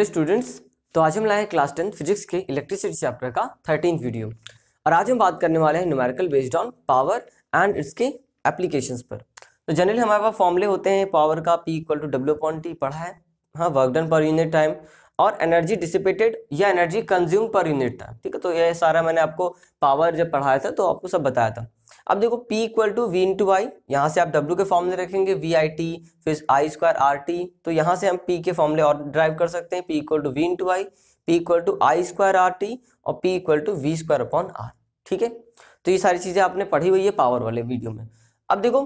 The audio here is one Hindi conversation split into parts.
हेलो स्टूडेंट्स तो आज हम लाए हैं क्लास टेन फिजिक्स के इलेक्ट्रिसिटी चैप्टर का थर्टीन वीडियो और आज हम बात करने वाले हैं numerical based on power and इसके एप्लीकेशंस पर तो जनरली हमारे पास फॉर्मूले होते हैं पावर का P equal to W point T पढ़ा है हाँ work done per unit time और एनर्जी डिसिपेटेड या energy consume per unit time ठीक है तो ये सारा मैंने आपको पावर जब पढ़ाया था तो आपको सब बताया था अब देखो P equal to V into I यहाँ से आप W के फॉर्मले रखेंगे वी आई टी फिर आई स्क्वायर आर टी तो यहाँ से हम P के फॉर्मले और ड्राइव कर सकते हैं P equal to V into I P equal to I square R T और P equal to V square upon R ठीक है तो ये सारी चीज़ें आपने पढ़ी हुई है पावर वाले वीडियो में अब देखो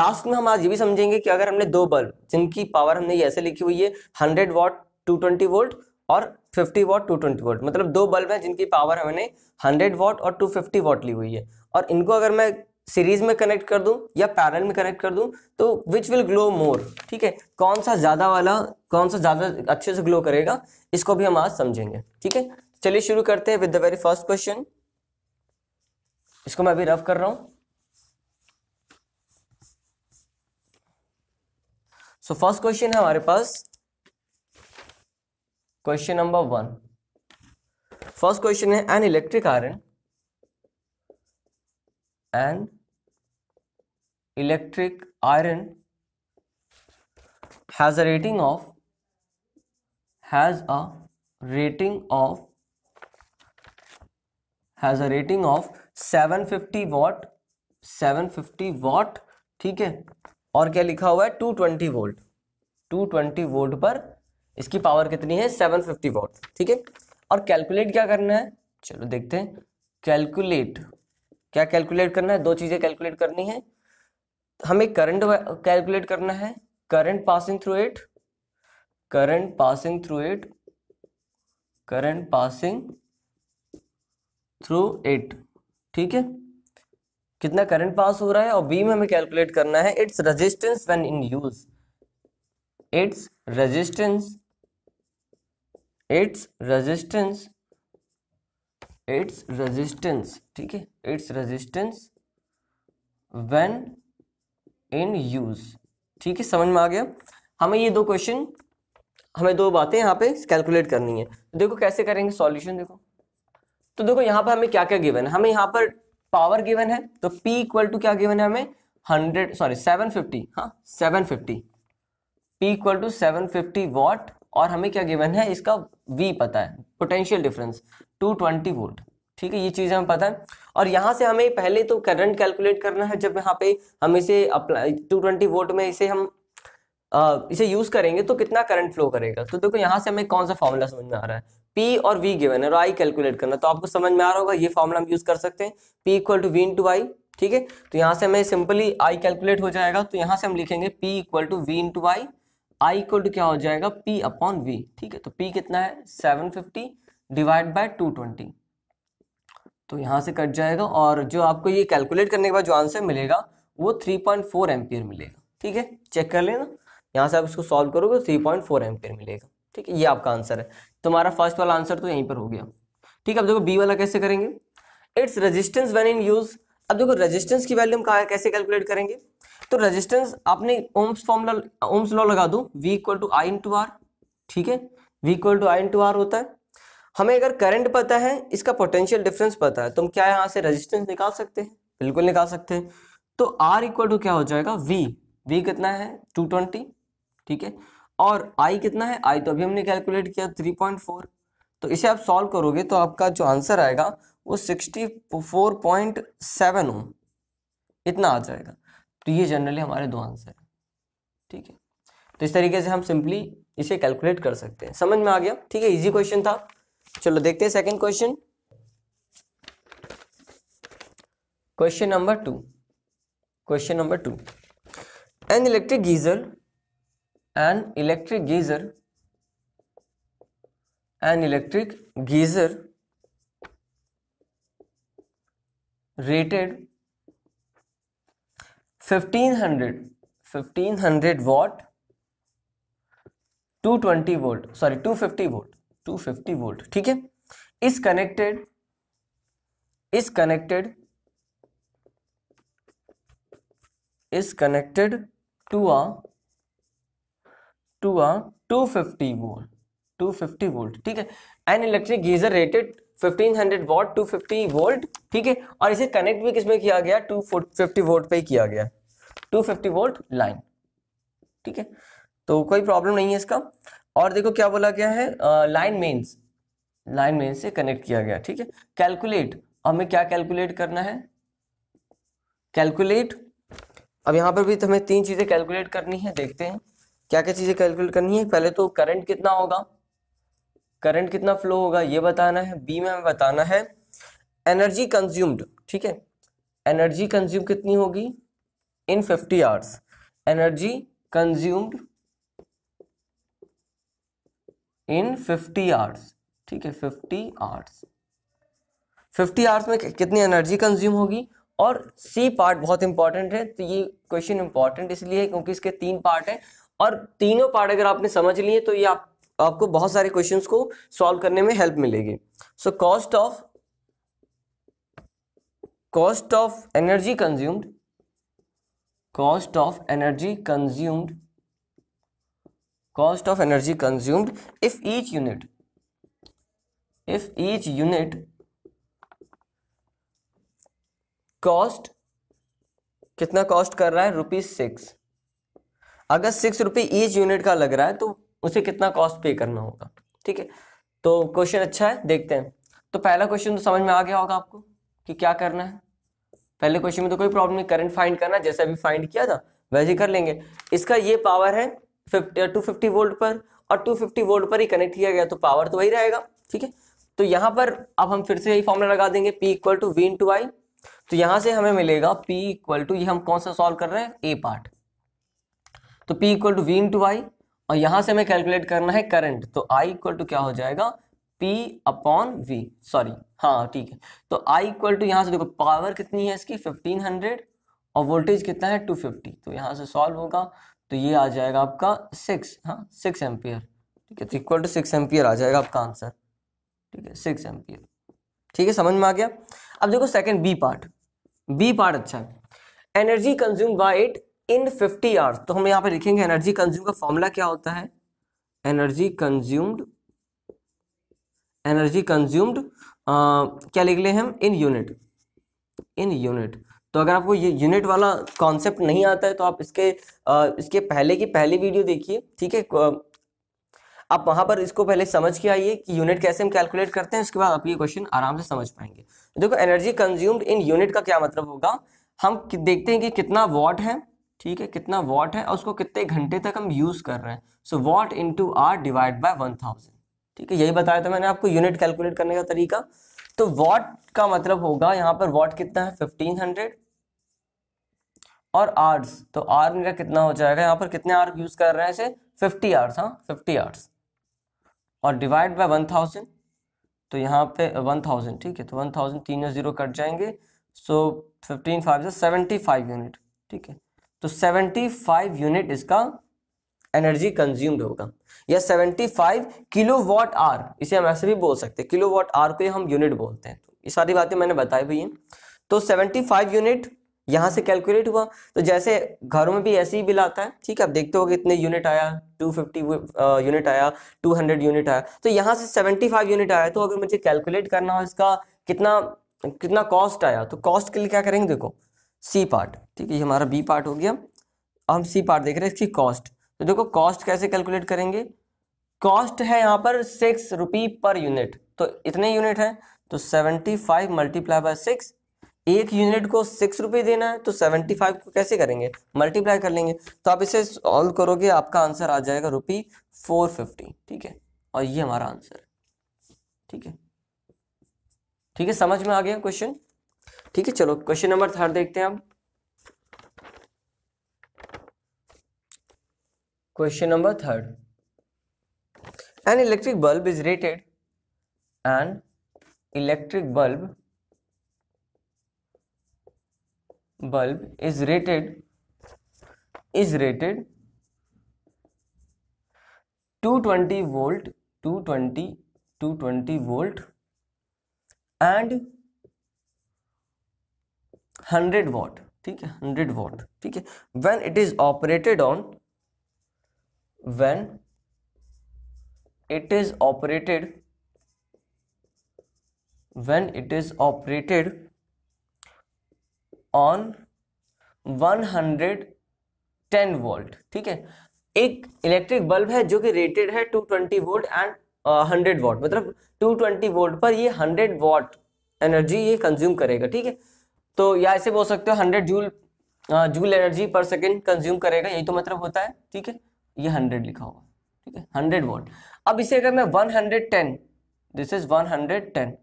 लास्ट में हम आज ये भी समझेंगे कि अगर हमने दो बल्ब जिनकी पावर हमने ऐसे लिखी हुई है hundred watt two twenty volt और 50 वॉट 220 ट्वेंटी वॉट मतलब दो बल्ब हैं जिनकी पावर हमने 100 वॉट और 250 फिफ्टी वॉट ली हुई है और इनको अगर मैं सीरीज में कनेक्ट कर दूं या पैरल में कनेक्ट कर दूं तो विच विल ग्लो मोर ठीक है कौन सा ज़्यादा वाला कौन सा ज़्यादा अच्छे से ग्लो करेगा इसको भी हम आज समझेंगे ठीक है चलिए शुरू करते हैं with the very first question इसको मैं अभी रफ कर रहा हूं सो फर्स्ट क्वेश्चन है हमारे पास question number one first question है an electric iron an electric iron has a rating of has a rating of has a rating of 750 fifty watt seven watt ठीक है और क्या लिखा हुआ है 220 twenty volt two twenty volt पर इसकी पावर कितनी है 750 फिफ्टी वॉट ठीक है और कैलकुलेट क्या करना है चलो देखते हैं कैलकुलेट क्या कैलकुलेट करना है दो चीज़ें कैलकुलेट करनी है हमें करंट कैलकुलेट करना है current passing through it current passing through it current passing through it ठीक है कितना करंट पास हो रहा है और बी में हमें कैलकुलेट करना है its resistance when in use its resistance its resistance its resistance ठीक है its resistance when in use ठीक है समझ में आ गया हमें ये दो क्वेश्चन हमें दो बातें यहाँ पे कैलकुलेट करनी है देखो कैसे करेंगे सॉल्यूशन देखो तो देखो यहाँ पर हमें क्या क्या गिवन है हमें यहाँ पर पावर गिवन है तो P इक्वल टू क्या गिवन है हमें हंड्रेड सॉरी सेवन फिफ्टी हाँ seven fifty P equal to seven fifty watt और हमें क्या गिवन है इसका वी पता है पोटेंशियल डिफरेंस 220 वोल्ट ठीक है ये चीज़ हमें पता है और यहाँ से हमें पहले तो करंट कैलकुलेट करना है जब यहाँ पे हम इसे अप्लाई टू ट्वेंटी वोल्ट में इसे हम आ, इसे यूज़ करेंगे तो कितना करंट फ्लो करेगा तो देखो यहाँ से हमें कौन सा फॉर्मूला समझ में आ रहा है पी और वी गिवन है और आई कैलकुलेट करना तो आपको समझ में आ रहा होगा ये फॉर्मूला हम यूज़ कर सकते हैं P equal to V to I ठीक है तो यहाँ से हमें सिंपली आई कैलकुलेट हो जाएगा तो यहाँ से हम लिखेंगे P equal to V to I I equal to क्या हो जाएगा पी अपॉन वी ठीक है तो पी कितना है seven fifty divide by two twenty तो यहां से कट जाएगा और जो आपको ये कैलकुलेट करने के बाद जो आंसर मिलेगा वो थ्री पॉइंट फोर एम्पियर मिलेगा ठीक है चेक कर लेना यहाँ से आप इसको सॉल्व करोगे तो थ्री पॉइंट फोर एम्पियर मिलेगा ठीक है ये आपका आंसर है तुम्हारा फर्स्ट वाला आंसर तो यहीं पर हो गया ठीक है अब देखो बी वाला कैसे करेंगे its resistance when in use अब देखो रजिस्टेंस की वैल्यू हम कैसे कैलकुलेट करेंगे तो रेजिस्टेंस आपने ओम्स फॉर्मूला ओम्स लॉ लगा दू V equal to I to R ठीक है V equal to I to R होता है हमें अगर करंट पता है इसका पोटेंशियल डिफरेंस पता है तो हम क्या यहाँ से रेजिस्टेंस निकाल सकते हैं बिल्कुल निकाल सकते हैं तो आर इक्वल टू क्या हो जाएगा वी वी कितना है टू ट्वेंटी ठीक है और आई कितना है आई तो अभी हमने कैलकुलेट किया थ्री पॉइंट फोर तो इसे आप सॉल्व करोगे तो आपका जो आंसर आएगा वो सिक्सटी फोर पॉइंट सेवन हो इतना आ जाएगा तो ये जनरली हमारे दो आंसर हैं ठीक है तो इस तरीके से हम सिंपली इसे कैलकुलेट कर सकते हैं समझ में आ गया ठीक है इजी क्वेश्चन था चलो देखते हैं second question question number two question number two an electric geyser an electric geyser an electric geyser rated fifteen hundred fifteen hundred watt two twenty volt sorry two fifty volt two fifty volt ठीक है is connected is connected to a to a two fifty volt two fifty volt ठीक है an electric geyser rated 1500 watt 250 volt ठीक है और इसे कनेक्ट भी किसमें किया गया 250 वोल्ट पे किया गया 250 वोल्ट लाइन ठीक है तो कोई प्रॉब्लम नहीं है इसका और देखो क्या बोला गया है लाइन मेन्स लाइन मेन से कनेक्ट किया गया ठीक है कैलकुलेट हमें क्या कैलकुलेट करना है कैलकुलेट अब यहां पर भी तो हमें तीन चीजें कैलकुलेट करनी है देखते हैं क्या क्या चीजें कैलकुलेट करनी है पहले तो करंट कितना होगा करंट कितना फ्लो होगा ये बताना है बी में हमें बताना है एनर्जी कंज्यूम्ड ठीक है एनर्जी कंज्यूम कितनी होगी in 50 hours energy consumed in 50 hours ठीक है 50 आवर्स 50 आवर्स में कितनी एनर्जी कंज्यूम होगी और सी पार्ट बहुत इंपॉर्टेंट है तो ये क्वेश्चन इंपॉर्टेंट इसलिए क्योंकि इसके तीन पार्ट हैं और तीनों पार्ट अगर आपने समझ लिए तो ये आप आपको बहुत सारे क्वेश्चंस को सॉल्व करने में हेल्प मिलेगी so cost of cost of energy consumed cost of energy consumed cost of energy consumed if each unit if each unit cost कितना कॉस्ट कर रहा है रुपीज सिक्स अगर सिक्स रुपी ईच यूनिट का लग रहा है तो उसे कितना कॉस्ट पे करना होगा ठीक है तो क्वेश्चन अच्छा है देखते हैं तो पहला क्वेश्चन तो समझ में आ गया होगा आपको कि क्या करना है पहले क्वेश्चन में तो कोई प्रॉब्लम नहीं करंट फाइंड करना जैसे अभी फाइंड किया था वैसे कर लेंगे इसका ये पावर है टू फिफ्टी वोल्ट पर और टू फिफ्टी वोल्ट पर ही कनेक्ट किया गया तो पावर तो वही रहेगा ठीक है तो यहाँ पर अब हम फिर से यही फॉर्मूला लगा देंगे P equal to V into I तो यहाँ से हमें मिलेगा पी इक्वल टू ये हम कौन सा सॉल्व कर रहे हैं ए पार्ट तो P equal to V into I और यहाँ से हमें कैलकुलेट करना है करंट तो आई इक्वल टू क्या हो जाएगा P अपॉन वी सॉरी हाँ ठीक है तो आई इक्वल टू यहाँ से देखो पावर कितनी है इसकी 1500 और वोल्टेज कितना है 250 तो यहाँ से सॉल्व होगा तो ये आ जाएगा आपका सिक्स हाँ सिक्स एम्पियर ठीक है तो इक्वल टू सिक्स एम्पियर आ जाएगा आपका आंसर ठीक है सिक्स एम्पियर ठीक है समझ में आ गया अब देखो second B part B part अच्छा है energy consume by it in fifty hours तो हम यहाँ पे लिखेंगे एनर्जी कंज्यूम का फॉर्मूला क्या होता है एनर्जी कंज्यूम्ड एनर्जी कंज्यूम्ड क्या लिख ले हम इन यूनिट इन यूनिट तो अगर आपको ये यूनिट वाला कॉन्सेप्ट नहीं आता है तो आप इसके आ, इसके पहले की पहली वीडियो देखिए ठीक है आप वहां पर इसको पहले समझ के आइए कि यूनिट कैसे हम कैलकुलेट करते हैं उसके बाद आप ये क्वेश्चन आराम से समझ पाएंगे देखो एनर्जी कंज्यूम्ड इन यूनिट का क्या मतलब होगा हम देखते हैं कि कितना वॉट है ठीक है कितना वॉट है और उसको कितने घंटे तक हम यूज कर रहे हैं so watt into hour divide by one thousand ठीक है यही बताया था मैंने आपको यूनिट कैलकुलेट करने का तरीका तो वॉट का मतलब होगा यहाँ पर वॉट कितना है फिफ्टीन हंड्रेड और आर्स तो आर मेरा कितना हो जाएगा यहाँ पर कितने आर यूज कर रहे हैं इसे फिफ्टी आर्स हाँ फिफ्टी आर्स और डिवाइड बाय वन थाउजेंड तो यहाँ पे वन थाउजेंड ठीक है तो वन थाउजेंड तीन या जीरो कट जाएंगे so fifteen five seventy five unit ठीक है तो सेवेंटी फाइव यूनिट इसका एनर्जी कंज्यूम्ड होगा या 75 किलो वॉट आर इसे हम ऐसे भी बोल सकते हैं किलो वॉट आर को हम यूनिट बोलते हैं तो ये सारी बातें मैंने बताई हुई हैं तो 75 यूनिट यहाँ से कैलकुलेट हुआ तो जैसे घरों में भी ऐसे ही बिल आता है ठीक है आप देखते हो कि इतने यूनिट आया 250 यूनिट आया 200 यूनिट आया तो यहाँ से 75 यूनिट आया तो अगर मुझे कैलकुलेट करना हो इसका कितना कितना कॉस्ट आया तो कॉस्ट के लिए क्या करेंगे देखो सी पार्ट ठीक है ये हमारा बी पार्ट हो गया हम सी पार्ट देख रहे हैं इसकी कॉस्ट तो देखो कॉस्ट कैसे कैलकुलेट करेंगे कॉस्ट है यहाँ पर सिक्स रुपी पर यूनिट तो इतने यूनिट है तो seventy five multiply by six एक यूनिट को सिक्स रुपी देना है तो सेवेंटी फाइव को कैसे करेंगे मल्टीप्लाई कर लेंगे तो आप इसे सॉल्व करोगे आपका आंसर आ जाएगा रुपी फोर फिफ्टी ठीक है और ये हमारा आंसर ठीक है ठीक है समझ में आ गया क्वेश्चन ठीक है चलो क्वेश्चन नंबर थर्ड देखते हैं आप question number third an electric bulb is rated an electric bulb bulb is rated is rated 220 volt 220 220 volt and 100 watt ठीक है 100 वॉट ठीक है when it is operated on when it is operated when it is operated on 110 volt ठीक है एक इलेक्ट्रिक बल्ब है जो कि रेटेड है 220 वोल्ट एंड हंड्रेड वॉट मतलब 220 वोल्ट पर ये 100 वॉट एनर्जी ये कंज्यूम करेगा ठीक है तो या ऐसे बोल सकते हो 100 joule joule energy per second consume करेगा यही तो मतलब होता है ठीक है ये हंड्रेड लिखा होगा ठीक है हंड्रेड वोल्ट अब इसे अगर मैं one hundred ten this is one hundred ten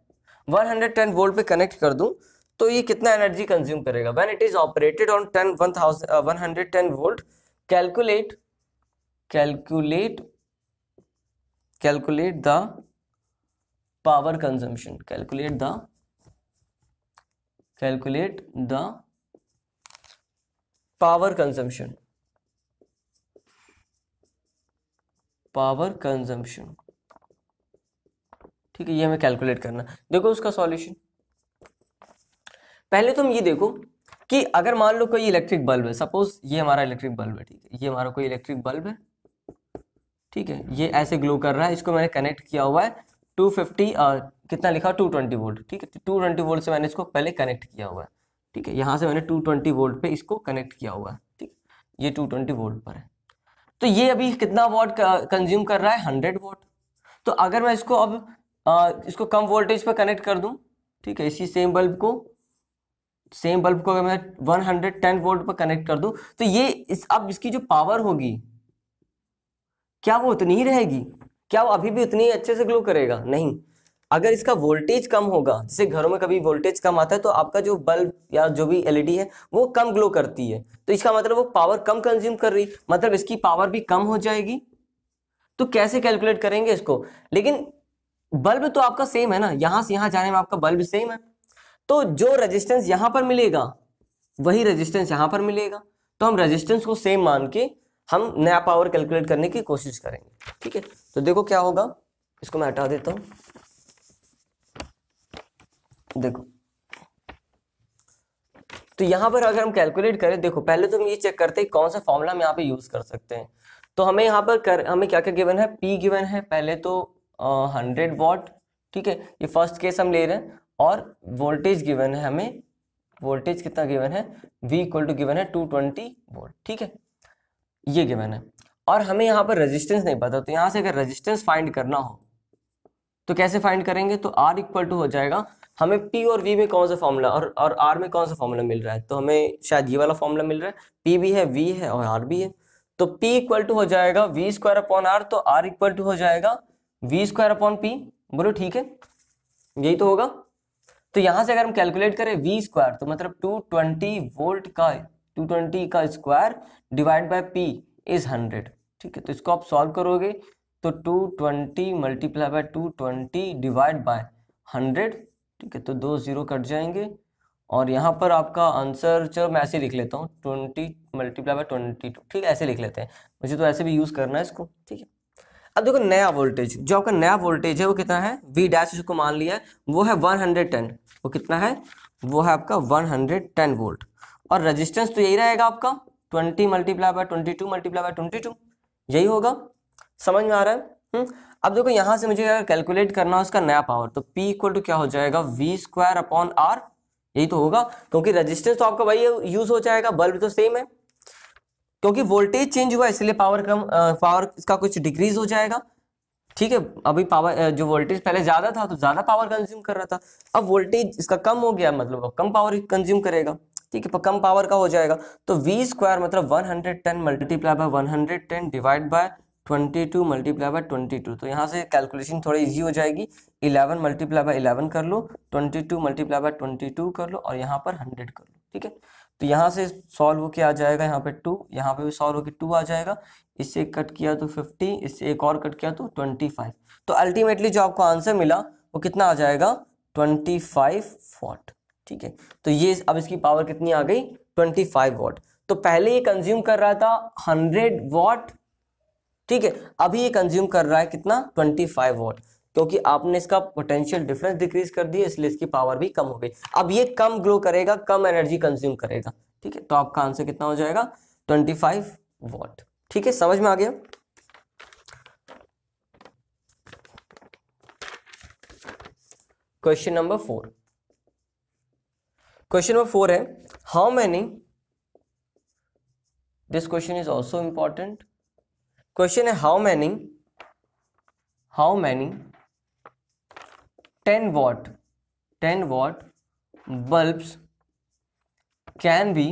one hundred ten volt पे कनेक्ट कर दूं तो ये कितना एनर्जी कंज्यूम करेगा when it is operated on ten one thousand one hundred ten volt calculate calculate calculate the power consumption calculate the calculate the power consumption power consumption ठीक है ये हमें कैलकुलेट करना देखो उसका सॉल्यूशन पहले तुम ये देखो कि अगर मान लो कोई इलेक्ट्रिक बल्ब है सपोज ये हमारा इलेक्ट्रिक बल्ब है ठीक है ये हमारा कोई इलेक्ट्रिक बल्ब है ठीक है ये ऐसे ग्लो कर रहा है इसको मैंने कनेक्ट किया हुआ है 250 फिफ्टी कितना लिखा 220 ट्वेंटी वोल्ट ठीक है 220 वोल्ट से मैंने इसको पहले कनेक्ट किया हुआ है ठीक है यहाँ से मैंने 220 वोल्ट पे इसको कनेक्ट किया हुआ है ठीक है ये 220 वोल्ट पर है तो ये अभी कितना वॉट कंज्यूम कर रहा है हंड्रेड वॉट तो अगर मैं इसको अब आ, इसको कम वोल्टेज पर कनेक्ट कर दूं ठीक है इसी सेम बल्ब को सेम बल्ब को अगर मैं वन हंड्रेड टेन वोल्ट पर कनेक्ट कर दूं तो ये इस अब इसकी जो पावर होगी क्या वो उतनी ही रहेगी क्या वो अभी भी उतनी अच्छे से ग्लो करेगा नहीं अगर इसका वोल्टेज कम होगा जैसे घरों में कभी वोल्टेज कम आता है तो आपका जो बल्ब या जो भी एलईडी है वो कम ग्लो करती है तो इसका मतलब वो पावर कम कंज्यूम कर रही मतलब इसकी पावर भी कम हो जाएगी तो कैसे कैलकुलेट करेंगे इसको लेकिन बल्ब तो आपका सेम है ना यहां से यहां जाने में आपका बल्ब सेम है तो जो रजिस्टेंस यहां पर मिलेगा वही रजिस्टेंस यहां पर मिलेगा तो हम रजिस्टेंस को सेम मान के हम नया पावर कैलकुलेट करने की कोशिश करेंगे ठीक है तो देखो क्या होगा इसको मैं हटा देता हूँ देखो तो यहाँ पर अगर हम कैलकुलेट करें देखो पहले तो हम ये चेक करते हैं कौन सा फॉर्मूला हम यहाँ पे यूज कर सकते हैं तो हमें यहाँ पर कर हमें क्या क्या गिवन है पी गिवन है पहले तो हंड्रेड वॉट ठीक है ये फर्स्ट केस हम ले रहे हैं और वोल्टेज गिवन है हमें वोल्टेज कितना गिवन है वी इक्वल टू गिवन है टू ट्वेंटी वोल्ट ठीक है ये गिवन है और हमें यहाँ पर रेजिस्टेंस नहीं पता तो यहाँ से अगर रेजिस्टेंस फाइंड करना हो तो कैसे फाइंड करेंगे तो आर इक्वल टू हो जाएगा हमें पी और वी में कौन सा फॉर्मूला और और आर में कौन सा फॉर्मूला मिल रहा है तो हमें शायद ये वाला फॉर्मूला मिल रहा है पी भी है वी है और आर भी है तो P इक्वल टू हो जाएगा वी स्क्वायर अपॉन आर तो R इक्वल टू हो जाएगा वी स्क्वायर अपॉन पी बोलो ठीक है यही तो होगा तो यहाँ से अगर हम कैलकुलेट करें वी स्क्वायर तो मतलब ट्वेंटी वोल्ट का ट्वेंटी का square divide by P is hundred ठीक है तो इसको आप सॉल्व करोगे तो two twenty multiply by two twenty divide by hundred ठीक है तो दो ज़ीरो कट जाएंगे और यहाँ पर आपका आंसर चलो मैं ऐसे लिख लेता हूँ twenty multiply by twenty two ठीक है ऐसे लिख लेते हैं मुझे तो ऐसे भी यूज़ करना है इसको ठीक है अब देखो नया वोल्टेज जो आपका नया वोल्टेज है वो कितना है वी डैश इसको मान लिया है वो है टेन वो कितना है वो है आपका वन हंड्रेड टेन वोल्ट और रेजिस्टेंस तो यही रहेगा आपका twenty multiply by two multiply by two यही होगा समझ में आ रहा है हुँ? हम्म। अब देखो यहाँ से मुझे अगर कैलकुलेट करना है उसका नया पावर तो पी इक्वल टू क्या हो जाएगा वी स्क्वायर अपॉन आर यही तो होगा क्योंकि रजिस्टेंस तो आपका भाई यूज हो जाएगा बल्ब तो सेम है क्योंकि वोल्टेज चेंज हुआ इसलिए पावर कम पावर इसका कुछ डिक्रीज हो जाएगा ठीक है अभी पावर जो वोल्टेज पहले ज्यादा था तो ज्यादा पावर कंज्यूम कर रहा था अब वोल्टेज इसका कम हो गया मतलब अब कम पावर कंज्यूम करेगा ठीक है कम पावर का हो जाएगा तो वी स्क्वायर मतलब 110 hundred ten multiply by one divide by twenty two multiply by twenty two तो यहाँ से कैलकुलेशन थोड़ी इजी हो जाएगी इलेवन मल्टीप्लाई बाय इलेवन कर लो twenty two multiply by twenty two कर लो और यहाँ पर हंड्रेड कर लो ठीक है तो यहाँ से सॉल्व होके आ जाएगा यहाँ पे टू यहाँ पे भी सॉल्व होके टू आ जाएगा इससे कट किया तो फिफ्टी इससे एक और कट किया तो ट्वेंटी फाइव तो अल्टीमेटली जो आपको आंसर मिला वो कितना आ जाएगा ट्वेंटी फाइव वॉट ठीक है तो ये अब इसकी पावर कितनी आ गई ट्वेंटी फाइव वॉट तो पहले ये कंज्यूम कर रहा था हंड्रेड वॉट ठीक है अभी ये कंज्यूम कर रहा है कितना 25 वॉट क्योंकि आपने इसका पोटेंशियल डिफरेंस डिक्रीज कर दिया इसलिए इसकी पावर भी कम हो गई अब ये कम ग्रो करेगा कम एनर्जी कंज्यूम करेगा ठीक है तो आपका आंसर कितना हो जाएगा 25 वॉट ठीक है समझ में आ गया question number four question number four है how many this question is also important Question is how many, how many ten watt, ten watt bulbs can be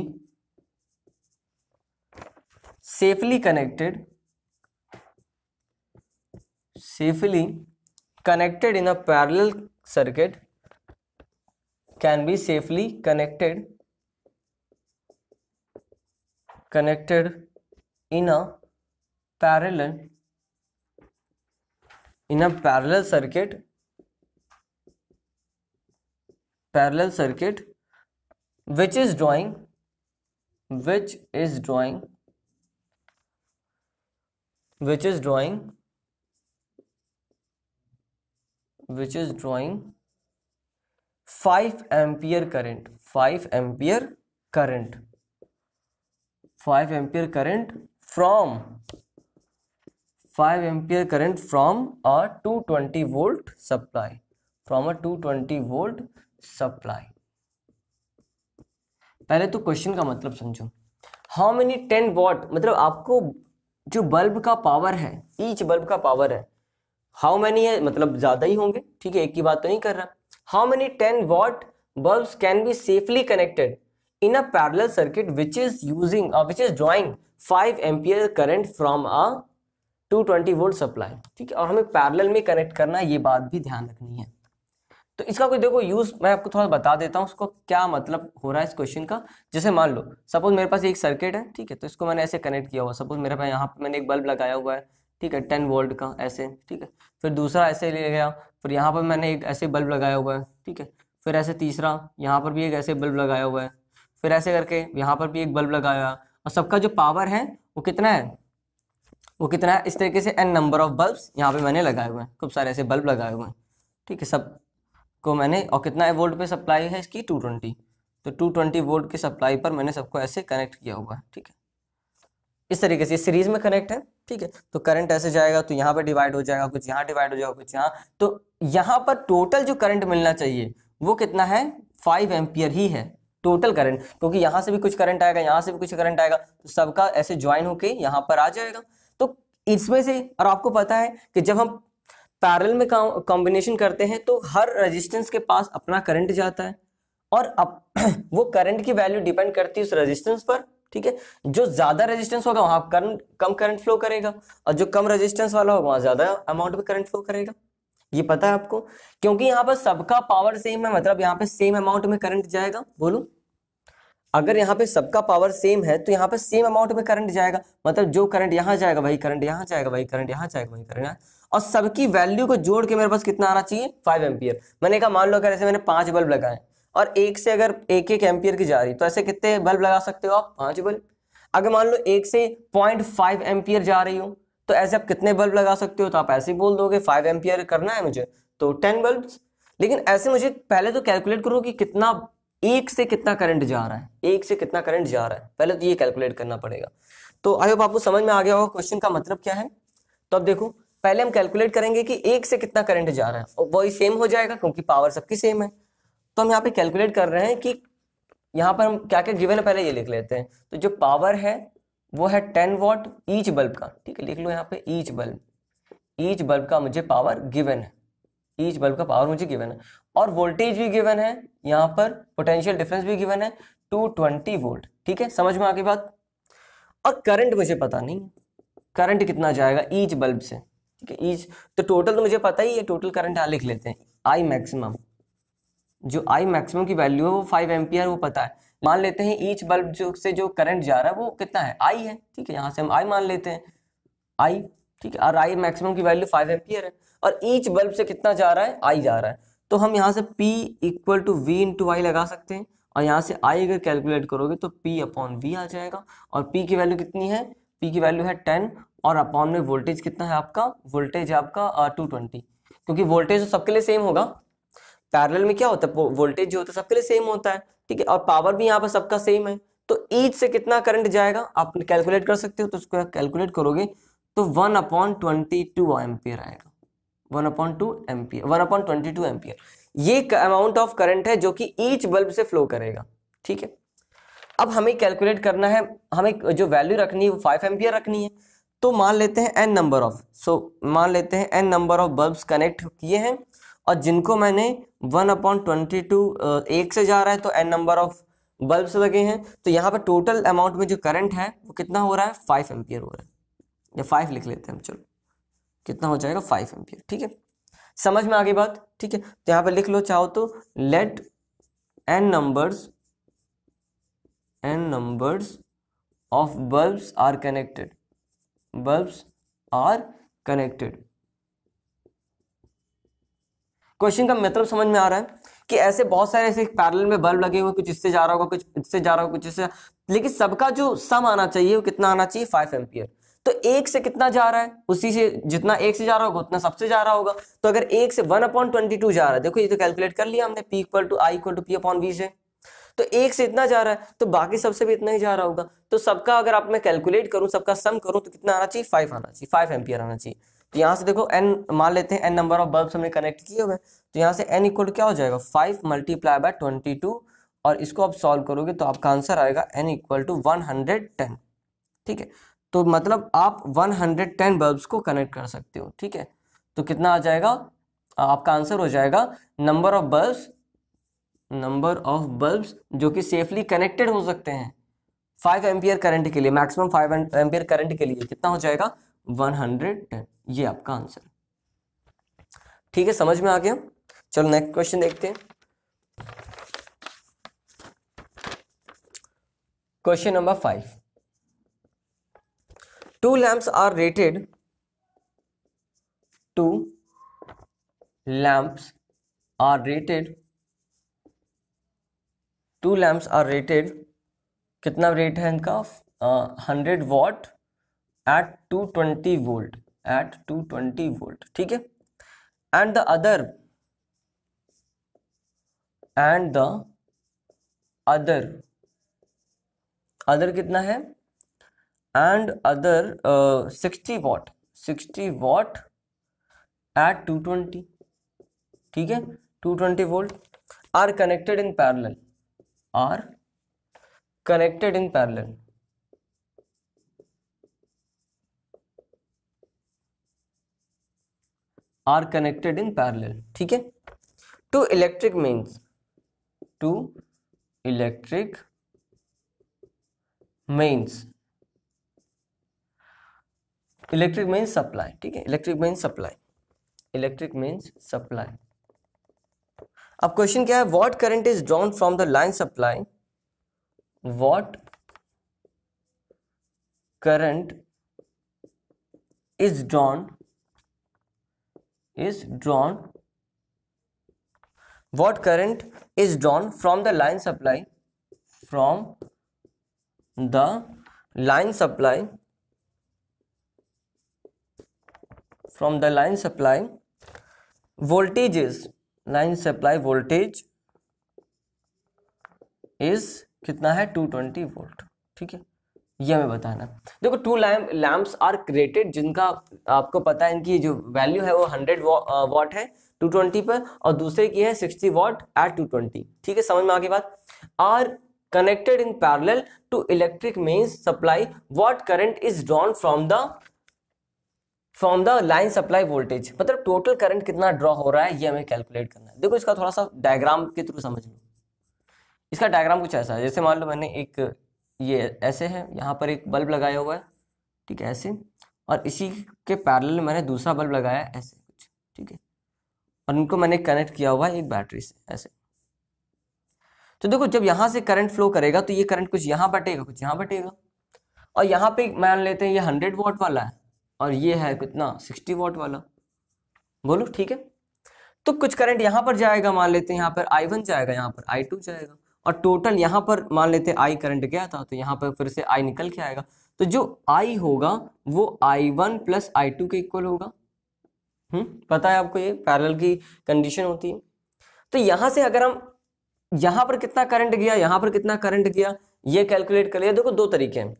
safely connected safely connected in a parallel circuit can be safely connected connected in a parallel in a parallel circuit parallel circuit which is drawing which is drawing which is drawing which is drawing 5 ampere current 5 ampere current 5 ampere current from five ampere current from a two twenty volt supply from a two twenty volt supply पहले तो क्वेश्चन का मतलब समझो हाउ मेनी टेन वॉट मतलब आपको जो बल्ब का पावर है ईच बल्ब का पावर है हाउ मेनी है मतलब ज्यादा ही होंगे ठीक है एक ही बात तो नहीं कर रहा how many ten watt bulb can be safely connected in a parallel circuit which is using which is drawing five ampere current from a 220 volt supply ठीक है और हमें पैरेलल में कनेक्ट करना है ये बात भी ध्यान रखनी है तो इसका कोई देखो यूज मैं आपको थोड़ा बता देता हूँ उसको क्या मतलब हो रहा है इस क्वेश्चन का जैसे मान लो सपोज मेरे पास एक सर्किट है ठीक है तो इसको मैंने ऐसे कनेक्ट किया हुआ सपोज मेरे पास यहाँ पर मैंने एक बल्ब लगाया हुआ है ठीक है टेन वोल्ट का ऐसे ठीक है फिर दूसरा ऐसे ले गया फिर यहाँ पर मैंने एक ऐसे बल्ब लगाया हुआ है ठीक है फिर ऐसे तीसरा यहाँ पर भी एक ऐसे बल्ब लगाया हुआ है फिर ऐसे करके यहाँ पर भी एक बल्ब लगाया और सबका जो पावर है वो कितना है वो कितना है इस तरीके से एन नंबर ऑफ बल्ब्स यहाँ पे मैंने लगाए हुए हैं खूब सारे ऐसे बल्ब लगाए हुए हैं ठीक है सब को मैंने और कितना है वोल्ट पे सप्लाई है इसकी टू ट्वेंटी तो टू ट्वेंटी वोल्ट की सप्लाई पर मैंने सबको ऐसे कनेक्ट किया हुआ है ठीक है इस तरीके से सीरीज में कनेक्ट है ठीक है तो करंट ऐसे जाएगा तो यहाँ पर डिवाइड हो जाएगा कुछ यहाँ डिवाइड हो जाएगा कुछ यहाँ तो यहाँ पर टोटल जो करंट मिलना चाहिए वो कितना है फाइव एम्पियर ही है टोटल करंट क्योंकि यहाँ से भी कुछ करंट आएगा यहाँ से भी कुछ करंट आएगा तो सबका ऐसे ज्वाइन होके यहाँ पर आ जाएगा इसमें से और आपको पता है कि जब हम पैरल में कॉम्बिनेशन करते हैं तो हर रेजिस्टेंस के पास अपना करंट जाता है और अप, वो करंट की वैल्यू डिपेंड करती है उस रेजिस्टेंस पर ठीक है जो ज्यादा रेजिस्टेंस होगा वहां करंट कम करंट फ्लो करेगा और जो कम रेजिस्टेंस वाला होगा वहां ज्यादा अमाउंट में करंट फ्लो करेगा ये पता है आपको क्योंकि यहाँ पर सबका पावर सेम है मतलब यहाँ पे सेम अमाउंट में करंट जाएगा बोलो अगर यहाँ पे सबका पावर सेम है तो यहाँ पे सेम अमाउंट में करंट जाएगा मतलब जो करंट यहाँ जाएगा वही करंट यहाँ जाएगा वही करंट यहाँ जाएगा वही करंट और सबकी वैल्यू को जोड़ के मेरे पास कितना आना चाहिए फाइव एम्पियर मैंने कहा मान लो अगर ऐसे मैंने पांच बल्ब लगाए और एक से अगर एक एक एम्पियर की जा रही तो ऐसे कितने बल्ब लगा सकते हो आप पांच बल्ब अगर मान लो एक से पॉइंट फाइव एम्पियर जा रही हो तो ऐसे आप कितने बल्ब लगा सकते हो तो आप ऐसे ही बोल दोगे फाइव एम्पियर करना है मुझे तो टेन बल्ब लेकिन ऐसे मुझे पहले तो कैलकुलेट करो कि कितना एक से कितना करंट जा रहा है एक से कितना करंट जा रहा है पहले तो ये कैलकुलेट करना पड़ेगा तो आई होप आपको समझ में आ गया होगा क्वेश्चन का मतलब क्या है तो अब देखो पहले हम कैलकुलेट करेंगे कि एक से कितना करंट जा रहा है और वही सेम हो जाएगा क्योंकि पावर सबकी सेम है तो हम यहाँ पे कैलकुलेट कर रहे हैं कि यहाँ पर हम क्या क्या गिवन है पहले ये लिख लेते हैं तो जो पावर है वो है टेन वॉट ईच बल्ब का ठीक है लिख लो यहाँ पे ईच बल्ब ईच बल्ब का मुझे पावर गिवन है ईच बल्ब का पावर मुझे गिवन है और वोल्टेज भी गिवन है यहाँ पर पोटेंशियल डिफरेंस भी गिवन है 220 वोल्ट ठीक है समझ में आगे बात और करंट मुझे पता नहीं करंट कितना जाएगा ईच बल्ब से ठीक है ईच तो टोटल तो मुझे पता ही है टोटल करंट यहाँ लिख लेते हैं आई मैक्सिमम जो आई मैक्सिमम की वैल्यू है वो फाइव एम्पियर वो पता है मान लेते हैं ईच बल्ब जो से जो करंट जा रहा है वो कितना है आई है ठीक है यहाँ से हम आई मान लेते हैं आई ठीक है और आई मैक्सिमम की वैल्यू फाइव एम्पियर है और ईच बल्ब से कितना जा रहा है आई जा रहा है तो हम यहाँ से P equal to V to Y लगा सकते हैं और यहाँ से I अगर कैलकुलेट करोगे तो P अपॉन वी आ जाएगा और P की वैल्यू कितनी है P की वैल्यू है टेन और अपॉन में वोल्टेज कितना है आपका वोल्टेज है आपका टू ट्वेंटी क्योंकि वोल्टेज तो सबके लिए सेम होगा पैरेलल में क्या होता है वोल्टेज जो होता है सबके लिए सेम होता है ठीक है और पावर भी यहाँ पर सबका सेम है तो ईच से कितना करंट जाएगा आप कैलकुलेट कर सकते हो तो उसको कैलकुलेट करोगे तो वन अपॉन ट्वेंटी टू आएगा one upon two ampere one upon twenty two ampere ये अमाउंट ऑफ करंट है जो कि ईच बल्ब से फ्लो करेगा ठीक है अब हमें कैलकुलेट करना है हमें जो वैल्यू रखनी है वो फाइव एम्पियर रखनी है तो मान लेते हैं एन नंबर ऑफ सो मान लेते हैं N number of bulb connect किए हैं और जिनको मैंने वन अपॉन ट्वेंटी टू एक से जा रहा है तो एन नंबर ऑफ बल्ब्स लगे हैं तो यहाँ पर टोटल अमाउंट में जो करंट है वो कितना हो रहा है फाइव एम्पियर हो रहा है या फाइव लिख लेते हैं हम चलो कितना हो जाएगा फाइव एम्पियर ठीक है समझ में आ गई बात ठीक है तो यहाँ पर लिख लो चाहो तो let N numbers N numbers of bulbs are connected bulbs are connected question का मतलब समझ में आ रहा है कि ऐसे बहुत सारे ऐसे पैरेलल में बल्ब लगे हुए कुछ इससे जा रहा होगा कुछ इससे जा रहा होगा कुछ इससे लेकिन सबका जो सम आना चाहिए वो कितना आना चाहिए फाइव एम्पियर तो एक से कितना जा रहा है उसी से जितना एक से जा रहा होगा उतना सबसे जा रहा होगा तो अगर एक से वन अपॉन ट्वेंटी टू जा रहा है देखो ये तो कैलकुलेट कर लिया हमने P equal to I equal to P upon B से तो एक से इतना जा रहा है तो बाकी सबसे भी इतना ही जा रहा होगा तो सबका अगर आप मैं कैलकुलेट करूं सबका सम करूं तो कितना आना चाहिए फाइव आना चाहिए फाइव एम्पियर आना चाहिए तो यहाँ से देखो एन मान लेते हैं एन नंबर ऑफ बल्ब हमने कनेक्ट किए हुए तो यहाँ से एन इक्वल क्या हो जाएगा five multiply by twenty two और इसको आप सॉल्व करोगे तो आपका आंसर आएगा N equal to one hundred ten ठीक है तो मतलब आप 110 बल्ब्स को कनेक्ट कर सकते हो ठीक है तो कितना आ जाएगा आपका आंसर हो जाएगा number of bulbs number of bulbs जो कि सेफली कनेक्टेड हो सकते हैं फाइव एम्पियर करंट के लिए मैक्सिमम फाइव एम्पियर करंट के लिए कितना हो जाएगा 110 ये आपका आंसर ठीक है समझ में आ गया चलो नेक्स्ट क्वेश्चन देखते हैं question number five two lamps are rated two lamps are rated two lamps are rated कितना रेट है इनका hundred watt at two twenty volt at two twenty volt ठीक है and the other and the other other कितना है and other sixty watt sixty watt at two twenty ठीक है two twenty volt are connected in parallel are connected in parallel are connected in parallel ठीक है to electric mains to electric mains electric means supply ठीक है electric means supply electric means supply अब क्वेश्चन क्या है what current is drawn from the line supply what current is drawn is drawn what current is drawn from the line supply from the line supply from the line supply voltage is line supply voltage is कितना है 220 ट्वेंटी वोल्ट ठीक है यह हमें बताना देखो टू लैम्प आर क्रिएटेड जिनका आपको पता है इनकी जो वैल्यू है वो हंड्रेड वॉट है 220 पर और दूसरे की है 60 वॉट एट 220 ठीक है समझ में आगे बात are connected in parallel to electric mains supply what current is drawn from the from the line supply voltage मतलब टोटल करंट कितना ड्रॉ हो रहा है ये हमें कैलकुलेट करना है देखो इसका थोड़ा सा डायग्राम के थ्रू समझ लो इसका डायग्राम कुछ ऐसा है जैसे मान लो मैंने एक ये ऐसे है यहाँ पर एक बल्ब लगाया हुआ है ठीक है ऐसे और इसी के पैरेलल मैंने दूसरा बल्ब लगाया है ऐसे कुछ ठीक है और उनको मैंने कनेक्ट किया हुआ है एक बैटरी से ऐसे तो देखो जब यहाँ से करंट फ्लो करेगा तो ये करंट कुछ यहाँ बटेगा कुछ यहाँ बटेगा और यहाँ पे मान लेते हैं ये हंड्रेड वॉट वाला है और ये है कितना सिक्सटी वॉट वाला बोलो ठीक है तो कुछ करंट यहाँ पर जाएगा मान लेते हैं यहाँ पर आई वन जाएगा यहाँ पर आई टू जाएगा और टोटल यहाँ पर मान लेते हैं आई करंट गया था तो यहाँ पर फिर से आई निकल के आएगा तो जो आई होगा वो I one plus I two के इक्वल होगा हम्म पता है आपको ये पैरेलल की कंडीशन होती है तो यहाँ से अगर हम यहाँ पर कितना करंट गया यहाँ पर कितना करंट गया ये कैलकुलेट कर लिया देखो दो तरीके हैं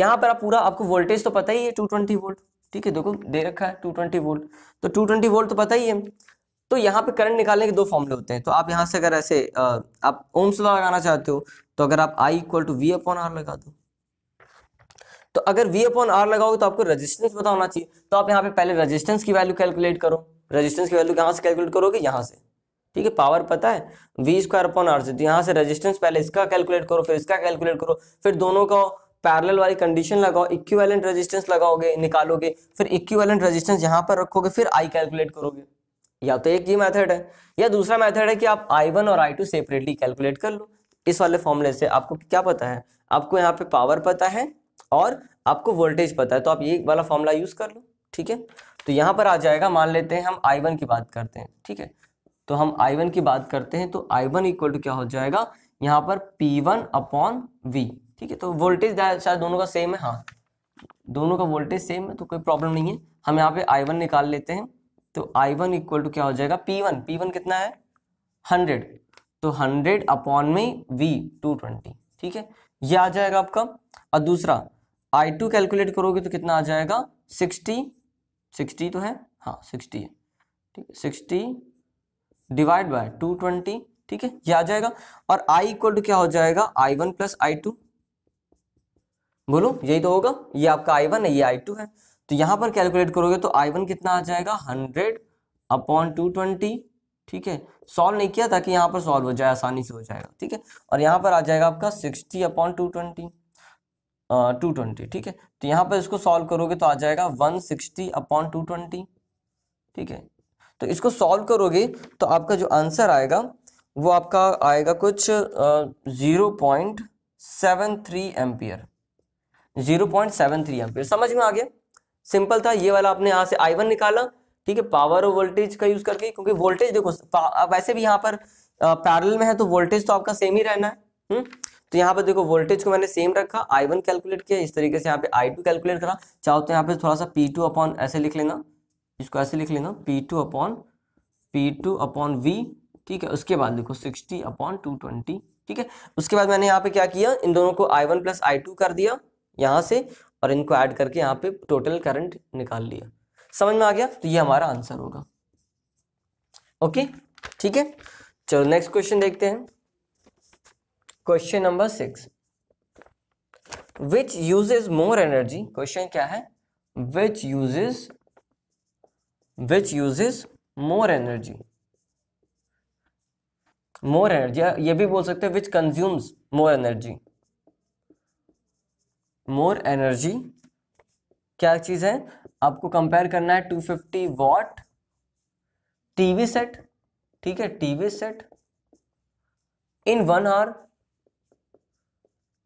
यहाँ पर आप पूरा आपको वोल्टेज तो पता ही है टू ट्वेंटी वोल्ट ठीक है देखो दे रखा है ट्वेंटी वोल्ट तो ट्वेंटी वोल्ट तो पता ही है तो यहाँ पे करंट निकालने के दो फॉर्मूले होते हैं तो आप यहाँ से अगर ऐसे आप ओम्स लॉ लगाना चाहते हो तो अगर आप I equal to V upon R लगा दो तो अगर वी अपॉन आर लगाओगे तो आपको रेजिस्टेंस पता होना चाहिए तो आप यहाँ पे पहले रेजिस्टेंस की वैल्यू कैलकुलेट करो रेजिस्टेंस की वैल्यू कहाँ से कैलकुलेट करोगे यहाँ से ठीक है पावर पता है वी स्क्वायर अपॉन आर से तो यहाँ से रजिस्टेंस पहले इसका कैलकुलेट करो फिर इसका कैलकुलेट करो फिर दोनों का पैरेलल वाली कंडीशन लगाओ इक्विवेलेंट रेजिस्टेंस लगाओगे निकालोगे फिर इक्विवेलेंट रेजिस्टेंस यहाँ पर रखोगे फिर आई कैलकुलेट करोगे या तो एक ये मेथड है या दूसरा मेथड है कि आप आई वन और आई टू सेपरेटली कैलकुलेट कर लो इस वाले फॉर्मूले से आपको क्या पता है आपको यहाँ पे पावर पता है और आपको वोल्टेज पता है तो आप ये वाला फॉर्मूला यूज कर लो ठीक है तो यहाँ पर आ जाएगा मान लेते हैं हम आई वन की बात करते हैं ठीक है तो हम आई वन की बात करते हैं तो आई वन इक्वल टू क्या हो जाएगा यहाँ पर पी वन अपॉन वी ठीक है तो वोल्टेज शायद दोनों का सेम है हाँ दोनों का वोल्टेज सेम है तो कोई प्रॉब्लम नहीं है हम यहाँ पे आई वन निकाल लेते हैं तो आई वन इक्वल टू क्या हो जाएगा पी वन पी वन कितना है हंड्रेड तो हंड्रेड अपॉन में वी टू ट्वेंटी ठीक है ये आ जाएगा आपका और दूसरा आई टू कैलकुलेट करोगे तो कितना आ जाएगा सिक्सटी सिक्सटी तो है हाँ सिक्सटी है ठीक है sixty divide by two twenty ठीक है ये आ जाएगा और आई इक्वल टू क्या हो जाएगा I one plus I two बोलो यही तो होगा ये आपका आई वन है ये आई टू है तो यहाँ पर कैलकुलेट करोगे तो आई वन कितना आ जाएगा हंड्रेड अपॉन टू ट्वेंटी ठीक है सॉल्व नहीं किया ताकि यहाँ पर सॉल्व हो जाए आसानी से हो जाएगा ठीक है और यहाँ पर आ जाएगा आपका sixty upon two twenty two twenty ठीक है तो यहाँ पर इसको सॉल्व करोगे तो आ जाएगा one sixty upon two twenty ठीक है तो इसको सॉल्व करोगे तो आपका जो आंसर आएगा वो आपका आएगा कुछ zero point seven three ampere zero point seven three ampere समझ में आ गया सिंपल था ये वाला आपने यहाँ से आई वन निकाला ठीक है पावर और वोल्टेज का यूज करके क्योंकि वोल्टेज देखो वैसे भी यहाँ पर पैरल में है तो वोल्टेज तो आपका सेम ही रहना है हुँ? हम्म? तो यहाँ पर देखो वोल्टेज को मैंने सेम रखा आई वन कैलकुलेट किया इस तरीके से यहाँ पे आई टू कैलकुलेट करा चाहो तो यहाँ पे थोड़ा सा पी टू अपॉन ऐसे लिख लेना इसको ऐसे लिख लेना P two upon P two upon V ठीक है उसके बाद देखो सिक्सटी अपॉन टू ट्वेंटी ठीक है उसके बाद मैंने यहाँ पे क्या किया इन दोनों को I one plus I two कर दिया यहाँ से और इनको ऐड करके यहाँ पे टोटल करंट निकाल लिया समझ में आ गया तो ये हमारा आंसर होगा ओके ठीक है चलो नेक्स्ट क्वेश्चन देखते हैं question number six which uses more energy question क्या है which uses which uses more energy more energy ये भी बोल सकते हैं which consumes more energy more energy क्या चीज़ है आपको कंपेयर करना है 250 फिफ्टी वॉट टीवी सेट ठीक है TV set in one hour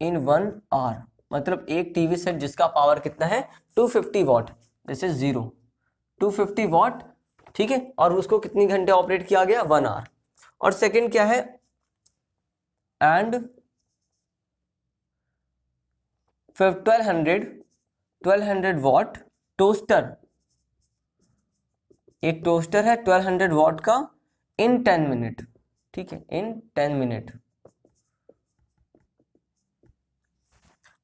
in one hour मतलब एक टीवी सेट जिसका पावर कितना है 250 fifty watt this is zero 250 fifty watt ठीक है और उसको कितनी घंटे ऑपरेट किया गया वन आर और सेकंड क्या है एंड फिर twelve hundred twelve hundred watt toaster एक टोस्टर है ट्वेल्व हंड्रेड वॉट का इन टेन मिनट ठीक है इन टेन मिनट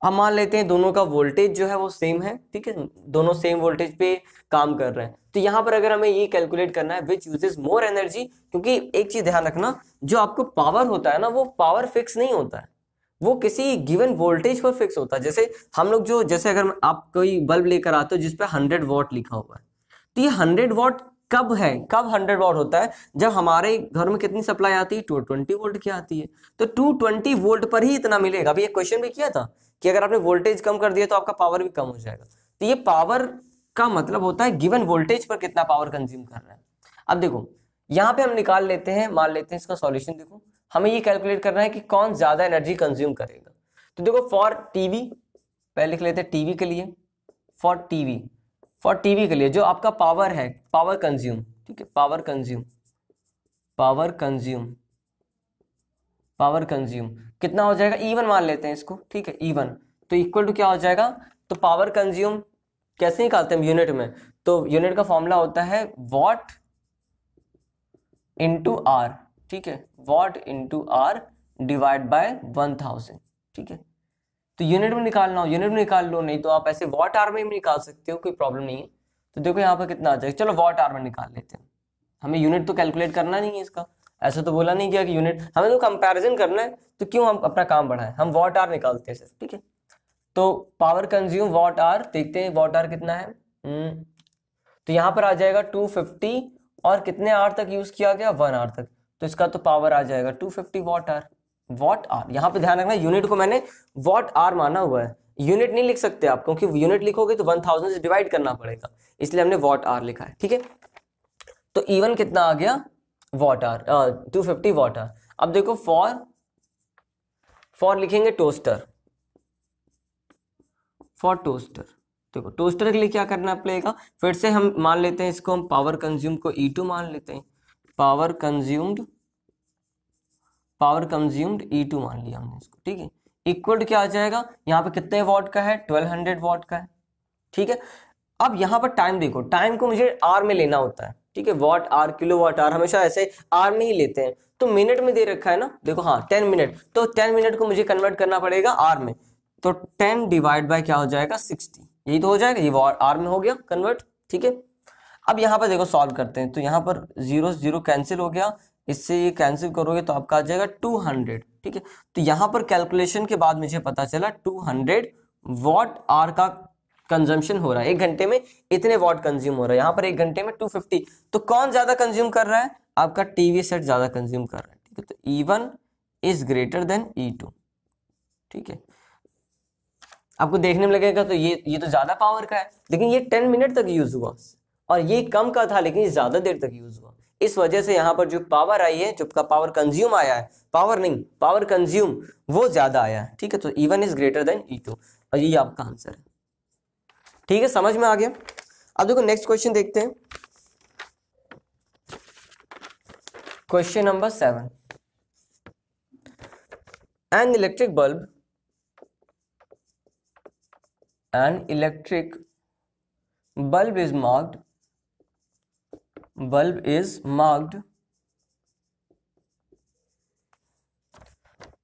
हम मान लेते हैं दोनों का वोल्टेज जो है वो सेम है ठीक है दोनों सेम वोल्टेज पे काम कर रहे हैं तो यहाँ पर अगर हमें ये कैलकुलेट करना है विच यूजेज मोर एनर्जी क्योंकि एक चीज ध्यान रखना जो आपको पावर होता है ना वो पावर फिक्स नहीं होता है वो किसी गिवन वोल्टेज पर फिक्स होता है जैसे हम लोग जो जैसे अगर आप कोई बल्ब लेकर आते हो जिसपे हंड्रेड वॉट लिखा हुआ है तो ये हंड्रेड वॉट कब है कब हंड्रेड वॉट होता है जब हमारे घर में कितनी सप्लाई आती है टू ट्वेंटी वोल्ट की आती है तो टू ट्वेंटी वोल्ट पर ही इतना मिलेगा अभी एक क्वेश्चन भी किया था कि अगर आपने वोल्टेज कम कर दिया तो आपका पावर भी कम हो जाएगा तो ये पावर का मतलब होता है गिवन वोल्टेज पर कितना पावर कंज्यूम कर रहा है अब देखो यहाँ पे हम निकाल लेते हैं मान लेते हैं इसका सॉल्यूशन देखो हमें ये कैलकुलेट करना है कि कौन ज़्यादा एनर्जी कंज्यूम करेगा तो देखो फॉर टीवी पहले लिख लेते हैं टीवी के लिए फॉर टीवी फॉर टीवी के लिए जो आपका पावर है पावर कंज्यूम ठीक है power consume power consume power consume कितना हो जाएगा ईवन मान लेते हैं इसको ठीक है ईवन तो इक्वल टू क्या हो जाएगा तो पावर कंज्यूम कैसे निकालते हैं यूनिट में तो यूनिट का फॉर्मूला होता है वॉट इंटू आर ठीक है watt into hour divide by one thousand ठीक है तो यूनिट में निकालना हो यूनिट में निकाल लो नहीं तो आप ऐसे वॉट आर में भी निकाल सकते हो कोई प्रॉब्लम नहीं है तो देखो यहाँ पर कितना आ जाएगा चलो वॉट आर में निकाल लेते हैं हमें यूनिट तो कैलकुलेट करना नहीं है इसका ऐसा तो बोला नहीं गया कि यूनिट हमें तो कंपेरिजन करना है तो क्यों हम अपना काम बढ़ाएं हम वॉट आर निकालते हैं सर ठीक है तो पावर कंज्यूम वॉट आर देखते हैं वॉट आर कितना है हम्म, तो यहाँ पर आ जाएगा टू फिफ्टी और कितने आर तक यूज किया गया वन आर तक तो इसका तो पावर आ जाएगा 250 fifty watt hour watt hour यहाँ पे ध्यान रखना यूनिट को मैंने वॉट आर माना हुआ है यूनिट नहीं लिख सकते आप क्योंकि यूनिट लिखोगे तो 1000 से डिवाइड करना पड़ेगा इसलिए हमने वॉट आर लिखा है ठीक है तो इवन कितना आ गया watt hour two fifty watt hour अब देखो फॉर फॉर लिखेंगे टोस्टर फॉर टोस्टर देखो टोस्टर के लिए क्या करना पड़ेगा फिर से हम मान लेते हैं इसको हम पावर कंज्यूम को ई e टू मान लेते हैं power consumed power consumed E e two मान लिया हमने इसको ठीक है इक्वल क्या आ जाएगा यहाँ पे कितने वॉट का है 1200 वॉट का है ठीक है अब यहाँ पर टाइम देखो टाइम को मुझे आर में लेना होता है ठीक है watt hour kilowatt hour हमेशा ऐसे आर में ही लेते हैं तो मिनट में दे रखा है ना देखो हाँ टेन मिनट तो टेन मिनट को मुझे कन्वर्ट करना पड़ेगा आर में तो टेन डिवाइड बाय क्या हो जाएगा सिक्सटी यही तो हो जाएगा ये आर में हो गया कन्वर्ट ठीक है अब यहाँ पर देखो सॉल्व करते हैं तो यहाँ पर जीरो जीरो कैंसिल हो गया इससे ये कैंसिल करोगे तो आपका आ जाएगा टू हंड्रेड ठीक है तो यहाँ पर कैलकुलेशन के बाद मुझे पता चला टू हंड्रेड वॉट आर का कंजम्पशन हो रहा है एक घंटे में इतने वॉट कंज्यूम हो रहा है यहाँ पर एक घंटे में टू फिफ्टी तो कौन ज़्यादा कंज्यूम कर रहा है आपका टीवी सेट ज़्यादा कंज्यूम कर रहा है ठीक है तो E one is greater than E two ठीक है आपको देखने में लगेगा तो ये ये तो ज़्यादा पावर का है लेकिन ये टेन मिनट तक यूज़ हुआ और ये कम का था लेकिन ज़्यादा देर तक यूज़ हुआ इस वजह से यहाँ पर जो पावर आई है जो का पावर कंज्यूम आया है पावर नहीं पावर कंज्यूम वो ज़्यादा आया है ठीक है तो E is greater than E two और ये आपका आंसर है ठीक है समझ में आ गया अब देखो नेक्स्ट क्वेश्चन देखते हैं question number seven an electric bulb an electric bulb is marked bulb is marked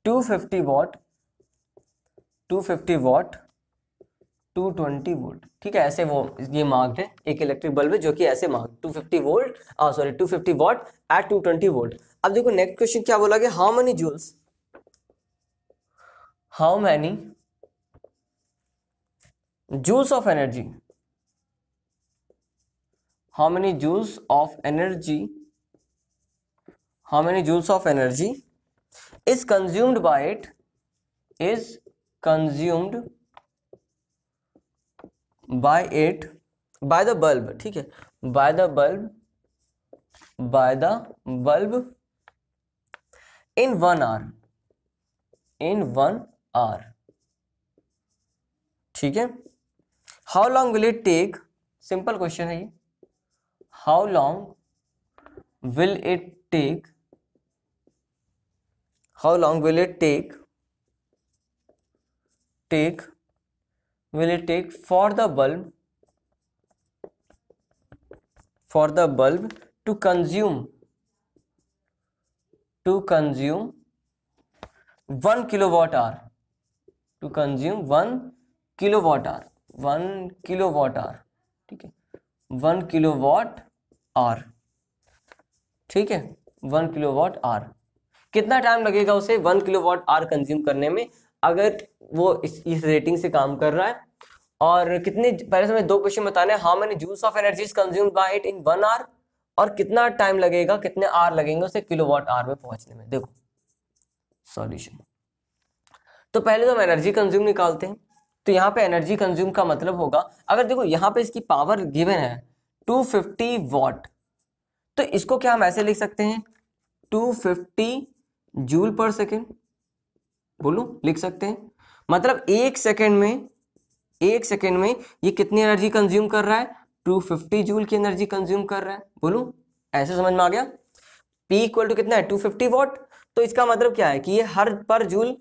250 watt 250 watt 220 volt ठीक है ऐसे वो ये मार्क्ड है एक इलेक्ट्रिक बल्ब है जो कि ऐसे two 250 volt sorry 250 watt at twenty volt अब देखो नेक्स्ट क्वेश्चन क्या बोला गया how many joules how many joules of energy how many joules of energy how many joules of energy is consumed by it is consumed by it by the bulb ठीक है by the bulb by the bulb in one hour in one hour ठीक है how long will it take simple question है ये how long will it take how long will it take take will it take for the bulb for the bulb to consume to consume 1 kilowatt hour to consume 1 kilowatt hour 1 kilowatt hour Okay. 1 kilowatt. Hour ठीक है वन किलो वॉट आर कितना टाइम लगेगा उसे one kilowatt hour consume करने में अगर वो इस, इस रेटिंग से काम कर रहा है और कितने पहले से मैं दो क्वेश्चन बताने हाउ मेनी जूस of energy consume by it in one hour और कितना टाइम लगेगा कितने आर लगेंगे उसे किलो वॉट आर में पहुंचने में देखो सॉल्यूशन तो पहले तो हम एनर्जी कंज्यूम निकालते हैं तो यहाँ पे एनर्जी कंज्यूम का मतलब होगा अगर देखो यहाँ पे इसकी पावर गिवन है 250 वॉट तो इसको क्या हम ऐसे लिख सकते हैं 250 जूल पर सेकेंड बोलू लिख सकते हैं मतलब एक सेकेंड में एक सेकेंड में ये कितनी एनर्जी कंज्यूम कर रहा है 250 जूल की एनर्जी कंज्यूम कर रहा है बोलू ऐसे समझ में आ गया P इक्वल टू कितना है 250 वॉट तो इसका मतलब क्या है कि ये हर पर joule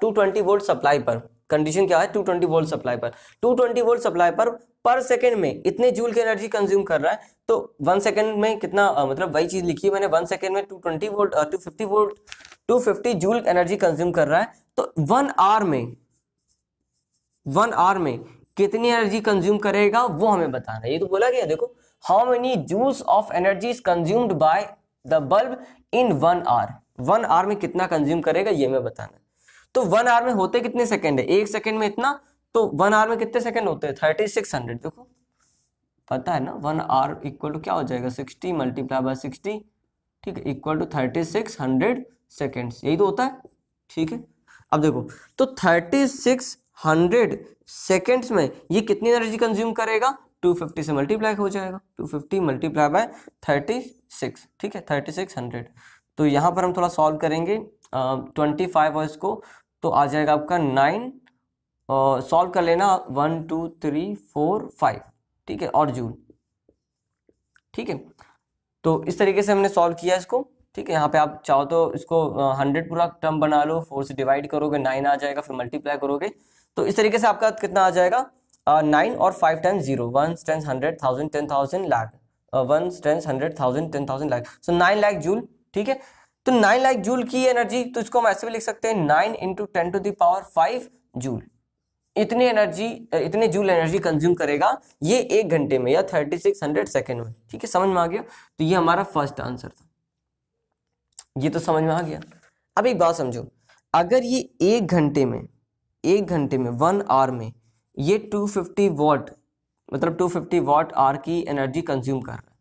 two twenty volt supply पर कंडीशन क्या है 220 वोल्ट सप्लाई पर 220 वोल्ट सप्लाई पर पर सेकंड में इतने जूल की एनर्जी कंज्यूम कर रहा है तो वन सेकंड में कितना आ, मतलब वही चीज लिखी है मैंने वन सेकंड में two twenty volt two fifty volt two fifty joule energy consume कर रहा है तो वन आर में वन आर में कितनी एनर्जी कंज्यूम करेगा वो हमें बताना है ये तो बोला गया देखो how many joules of energy is consumed by the bulb in one hour one hour में कितना कंज्यूम करेगा ये हमें बताना है तो वन आर में होते कितने सेकेंड है एक सेकेंड में इतना तो वन आवर में कितने सेकंड होते हैं थर्टी सिक्स हंड्रेड देखो पता है ना वन आवर इक्वल टू क्या हो जाएगा सिक्सटी मल्टीप्लाई बाय सिक्सटी ठीक है equal to thirty six hundred seconds यही तो होता है ठीक है अब देखो तो थर्टी सिक्स हंड्रेड सेकेंड्स में ये कितनी एनर्जी कंज्यूम करेगा 250 से मल्टीप्लाई हो जाएगा 250 मल्टीप्लाई बाय 36 ठीक है 3600 तो यहां पर हम थोड़ा सॉल्व करेंगे ट्वेंटी फाइव और इसको तो आ जाएगा आपका सॉल्व कर लेना one two three four five ठीक है और जून ठीक है तो इस तरीके से हमने सॉल्व किया इसको ठीक है यहाँ पे आप चाहो तो इसको हंड्रेड पूरा टर्म बना लो फोर से डिवाइड करोगे नाइन आ जाएगा फिर मल्टीप्लाई करोगे तो इस तरीके से आपका कितना आ जाएगा नाइन और five time zero one tens hundred thousand ten thousand lakh one tens hundred thousand ten thousand lakh so nine lakh joule ठीक है तो नाइन लाख जूल की एनर्जी तो इसको हम ऐसे भी लिख सकते हैं nine into ten to the power five joule इतनी एनर्जी इतने जूल एनर्जी कंज्यूम करेगा ये एक घंटे में या थर्टी सिक्स हंड्रेड सेकेंड में ठीक है समझ में आ गया तो ये हमारा फर्स्ट आंसर था ये तो समझ में आ गया अब एक बात समझो अगर ये एक घंटे में एक घंटे में वन आवर में ये टू फिफ्टी वॉट मतलब टू फिफ्टी वॉट आर की एनर्जी कंज्यूम कर रहा है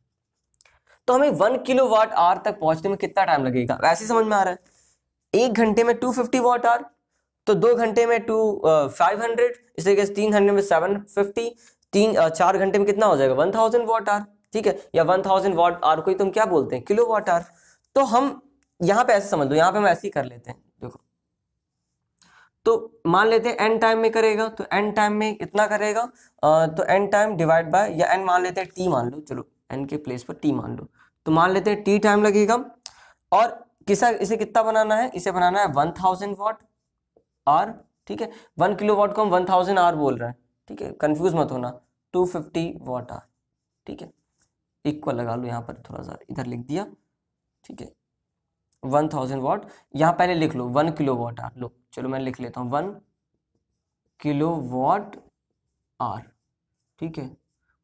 तो हमें वन किलो वाट आर तक पहुंचने में कितना टाइम लगेगा वैसे समझ में आ रहा है एक घंटे में टू फिफ्टी वॉट आर तो दो घंटे में टू फाइव हंड्रेड इस तरीके से तीन हंड्रेड में सेवन फिफ्टी तीन चार घंटे में कितना हो जाएगा वन थाउजेंड वॉट आर ठीक है या वन थाउजेंड वॉट आर को तुम क्या बोलते हैं किलो वॉट आर तो हम यहाँ पे ऐसे समझ लो यहाँ पे हम ऐसे ही कर लेते हैं देखो तो मान लेते हैं एन टाइम में करेगा तो एन टाइम में इतना करेगा तो एन टाइम डिवाइड बाय या एन मान लेते हैं टी मान लो चलो एन के प्लेस पर टी मान लो तो मान लेते हैं टी टाइम लगेगा और किसा इसे कितना बनाना है इसे बनाना है वन थाउजेंड वॉट आर ठीक है वन किलो वाट को हम वन थाउजेंड आर बोल रहे हैं ठीक है कन्फ्यूज मत होना टू फिफ्टी वाट आर ठीक है इक्वल लगा लो यहाँ पर थोड़ा सा इधर लिख दिया ठीक है वन थाउजेंड वाट यहाँ पहले लिख लो वन किलो वाट आर लो चलो मैं लिख लेता हूँ वन किलो वाट आर ठीक है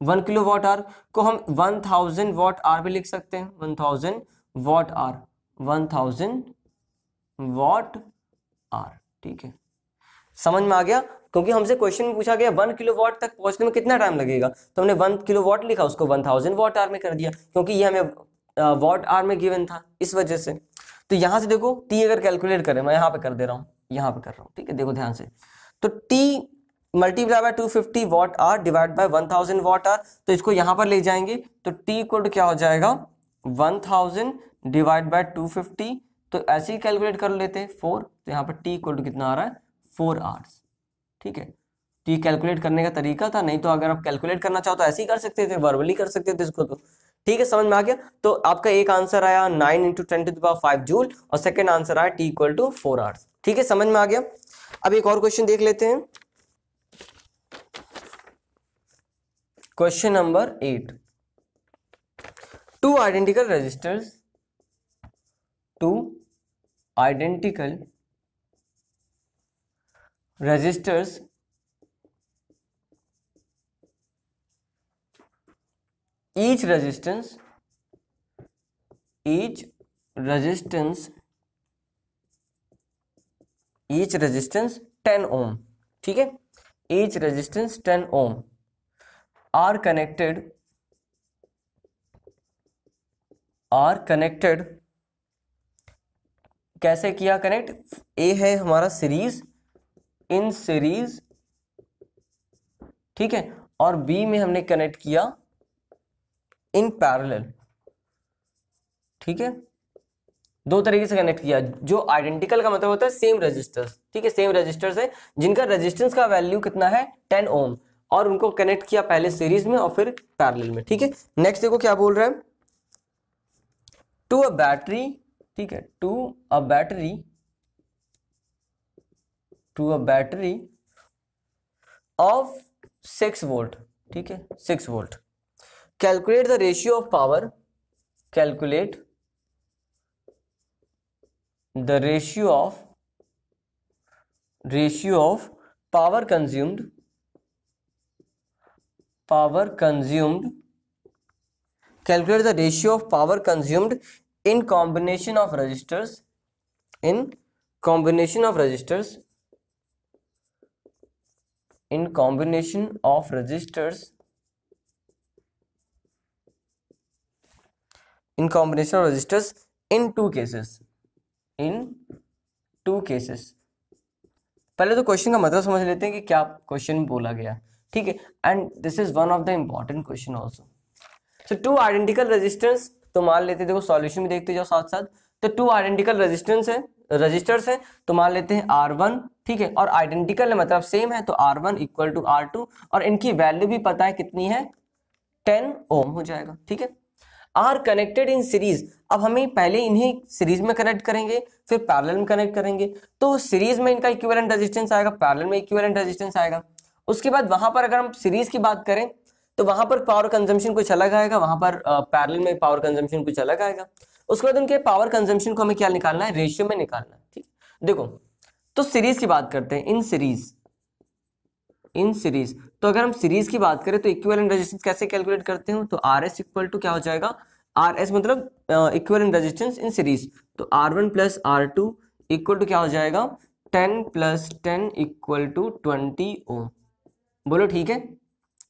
वन किलो वाट आर को हम वन थाउजेंड वाट आर भी लिख सकते हैं one thousand watt hour one thousand watt hour ठीक है समझ में आ गया क्योंकि हमसे क्वेश्चन पूछा गया वन किलो वॉट तक पहुंचने में कितना टाइम लगेगा तो हमने वन किलो वॉट लिखा उसको वन थाउजेंड वॉट आर में कर दिया क्योंकि ये हमें वॉट आर में गिवन था इस वजह से तो यहां से देखो टी अगर कैलकुलेट करें मैं यहां पे कर दे रहा हूं यहां पे कर रहा हूं ठीक है देखो ध्यान से तो T multiply by two fifty watt hour divide by one thousand watt hour तो इसको यहां पर ले जाएंगे तो टी इक्वल क्या हो जाएगा one thousand divide by two fifty तो ऐसे ही कैलकुलेट कर लेते हैं फोर तो यहाँ पर टी इक्वल टू कितना आ रहा है फोर आवर्स ठीक है तो ये कैलकुलेट करने का तरीका था नहीं तो अगर आप कैलकुलेट करना चाहो तो ऐसे ही कर सकते थे वर्बली कर सकते थे इसको तो ठीक है समझ में आ गया तो आपका एक आंसर आया nine into ten to the power five joule और सेकेंड आंसर आया T equal to four hours ठीक है समझ में आ गया अब एक और क्वेश्चन देख लेते हैं question number eight two identical registers two identical registers each resistance each resistance each resistance 10 ohm ठीक है each resistance 10 ohm are connected are connected कैसे किया कनेक्ट ए है हमारा सीरीज इन सीरीज ठीक है और बी में हमने कनेक्ट किया इन पैरेलल ठीक है दो तरीके से कनेक्ट किया जो आइडेंटिकल का मतलब होता है सेम रजिस्टर्स ठीक है सेम रजिस्टर्स है जिनका रजिस्टेंस का वैल्यू कितना है टेन ओम और उनको कनेक्ट किया पहले सीरीज में और फिर पैरेलल में ठीक है नेक्स्ट देखो क्या बोल रहा है टू अ बैटरी ठीक है to a battery to a battery of six volt ठीक है six volt calculate the ratio of power calculate the ratio of ratio of power consumed power consumed calculate the ratio of power consumed in combination of registers in combination of registers in combination of registers in combination of registers in two cases in two cases पहले तो क्वेश्चन का मतलब समझ लेते हैं कि क्या क्वेश्चन बोला गया ठीक है and this is one of the important question also so two identical registers तो मान लेते देखो सॉल्यूशन भी देखते जाओ साथ साथ तो टू आइडेंटिकल रजिस्टेंस है रजिस्टर्स है तो मान लेते हैं आर वन ठीक है और आइडेंटिकल है मतलब सेम है तो R one equal to R two और इनकी वैल्यू भी पता है कितनी है टेन ओम हो जाएगा ठीक है आर कनेक्टेड इन सीरीज अब हमें पहले इन्हें सीरीज में कनेक्ट करेंगे फिर पैरेलल में कनेक्ट करेंगे तो सीरीज में इनका इक्विवेलेंट रेजिस्टेंस आएगा पैरेलल में इक्विवेलेंट रेजिस्टेंस आएगा उसके बाद वहां पर अगर हम सीरीज की बात करें तो वहां पर पावर कंजम्पशन कुछ अलग आएगा वहां पर पैरल में पावर कंजम्पशन कुछ अलग आएगा उसके बाद उनके पावर कंजम्पशन को हमें क्या निकालना है रेशियो में निकालना है ठीक देखो तो सीरीज की बात करते हैं इन सीरीज इन सीरीज तो अगर हम सीरीज की बात करें तो इक्वल रेजिस्टेंस कैसे कैलकुलेट करते हैं तो आर एस इक्वल टू क्या हो जाएगा आर एस मतलब इक्वल रेजिस्टेंस इन सीरीज तो R one plus R two equal to क्या हो जाएगा ten plus ten equal to twenty ohm बोलो ठीक है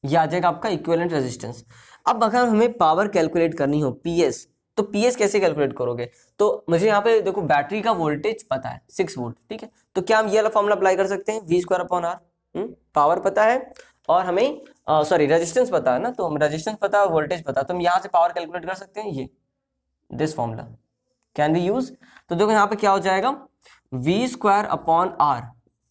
ये आ जाएगा आपका इक्वेलेंट रेजिस्टेंस अब अगर हमें पावर कैलकुलेट करनी हो पीएस तो पीएस कैसे कैलकुलेट करोगे तो मुझे यहाँ पे देखो बैटरी का वोल्टेज पता है सिक्स वोल्ट ठीक है तो क्या हम ये वाला फॉर्मला अप्लाई कर सकते हैं V square upon R power पता है और हमें सॉरी रेजिस्टेंस पता है ना तो हम रेजिस्टेंस पता है वोल्टेज पता तो हम यहाँ से पावर कैलकुलेट कर सकते हैं ये this formula can be use तो देखो यहाँ पे क्या हो जाएगा वी स्क्वायर अपॉन आर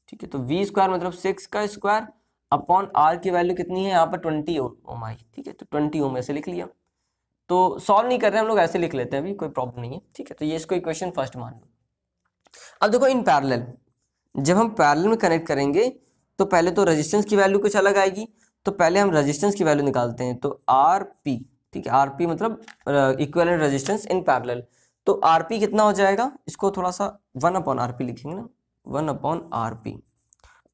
ठीक है तो वी स्क्वायर मतलब सिक्स का स्क्वायर अपॉन आर की वैल्यू कितनी है यहाँ पर ट्वेंटी ओम आई ठीक है तो ट्वेंटी ओम ऐसे लिख लिया तो सॉल्व नहीं कर रहे हम लोग ऐसे लिख लेते हैं अभी कोई प्रॉब्लम नहीं है ठीक है तो ये इसको इक्वेशन फर्स्ट मान लो अब देखो इन पैरेलल जब हम पैरेलल में कनेक्ट करेंगे तो पहले तो रेजिस्टेंस की वैल्यू कुछ अलग आएगी तो पहले हम रेजिस्टेंस की वैल्यू निकालते हैं तो आर पी ठीक है आर पी मतलब इक्वेलेंट रेजिस्टेंस इन पैरेलल तो आर पी कितना हो जाएगा इसको थोड़ा सा वन अपॉन आर पी लिखेंगे ना वन अपॉन आर पी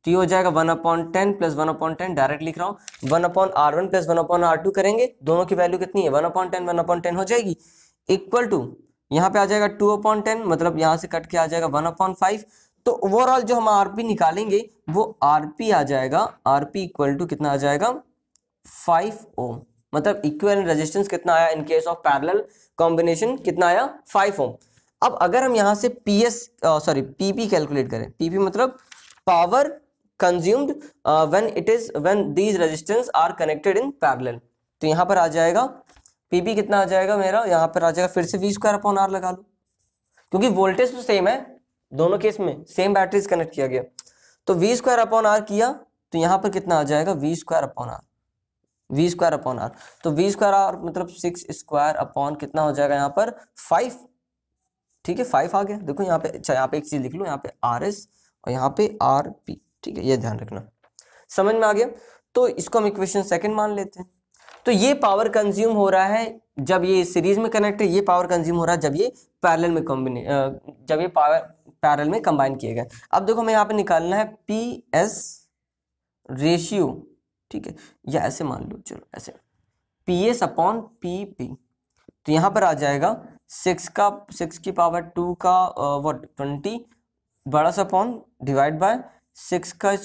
तो ये हो जाएगा one upon ten plus one upon ten direct लिख रहा हूँ one upon R one plus one upon R two करेंगे दोनों की वैल्यू कितनी है one upon ten one upon ten हो जाएगी इक्वल टू यहाँ पे आ जाएगा टू अपॉन टेन मतलब यहाँ से कट के आ जाएगा वन अपॉन फाइव तो ओवरऑल जो हम आरपी निकालेंगे वो आरपी आ जाएगा आरपी इक्वल टू कितना आ जाएगा फाइव ओम मतलब इक्वल रेजिस्टेंस कितना आया in case of parallel combination कितना आया फाइव ओम अब अगर हम यहाँ से पी सॉरी पीपी कैलकुलेट करें पीपी मतलब power consumed when it is when these resistance are connected in parallel तो यहाँ पर आ जाएगा पीपी कितना आ जाएगा मेरा यहाँ पर आ जाएगा फिर से वी स्क्वायर अपॉन आर लगा लो क्योंकि वोल्टेज तो सेम है दोनों केस में सेम बैटरीज कनेक्ट किया गया तो वी स्क्वायर अपॉन आर किया तो यहाँ पर कितना आ जाएगा V square upon R V square upon R तो वी स्क्वायर आर मतलब सिक्स स्क्वायर अपॉन कितना हो जाएगा यहाँ पर फाइव ठीक है फाइव आ गया देखो यहाँ पे अच्छा यहाँ पे एक चीज लिख लो यहाँ पे आर एस और यहाँ पे आर पी ठीक है ये ध्यान रखना समझ में आ गया तो इसको हम इक्वेशन सेकंड मान लेते हैं तो ये पावर कंज्यूम हो रहा है जब ये सीरीज में कनेक्ट है ये पावर कंज्यूम हो रहा है जब ये पैरेलल में कॉम्बिने जब ये पावर पैरेलल में कंबाइन किए गए अब देखो हमें यहाँ पे निकालना है पी एस रेशियो ठीक है या ऐसे मान लो चलो ऐसे P S upon P P तो यहाँ पर आ जाएगा सिक्स का सिक्स की पावर टू का वॉट ट्वेंटी बड़ा सा अपॉन डिवाइड बाय सिक्स का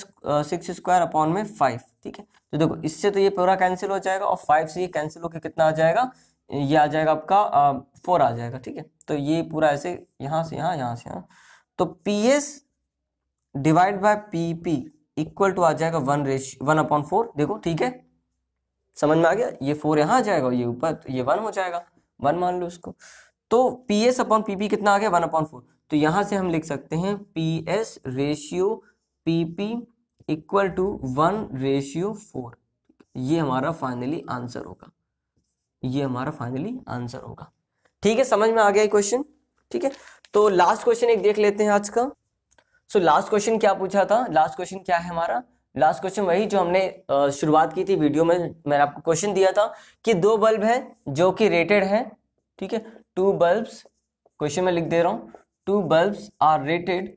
सिक्स स्क्वायर अपॉन में फाइव ठीक है तो देखो इससे तो ये पूरा कैंसिल हो जाएगा और फाइव से ये कैंसिल होकर कितना आ जाएगा ये आ जाएगा आपका फोर आ जाएगा ठीक है तो ये पूरा ऐसे यहाँ से यहाँ यहाँ से यहाँ तो P S divide by P P equal to आ जाएगा वन रेश वन अपॉन फोर देखो ठीक है समझ में आ गया ये फोर यहाँ आ जाएगा ये ऊपर तो ये वन हो जाएगा वन मान लो उसको तो P S upon P P कितना आ गया वन अपॉन फोर तो यहाँ से हम लिख सकते हैं P S ratio P P equal to one ratio four ये हमारा फाइनली आंसर होगा ये हमारा फाइनली आंसर होगा ठीक है समझ में आ गया क्वेश्चन ठीक है तो लास्ट क्वेश्चन एक देख लेते हैं आज का सो लास्ट क्वेश्चन क्या पूछा था लास्ट क्वेश्चन क्या है हमारा लास्ट क्वेश्चन वही जो हमने शुरुआत की थी वीडियो में मैंने आपको क्वेश्चन दिया था कि दो बल्ब हैं जो कि रेटेड हैं ठीक है टू बल्ब्स क्वेश्चन में लिख दे रहा हूं टू बल्ब्स आर रेटेड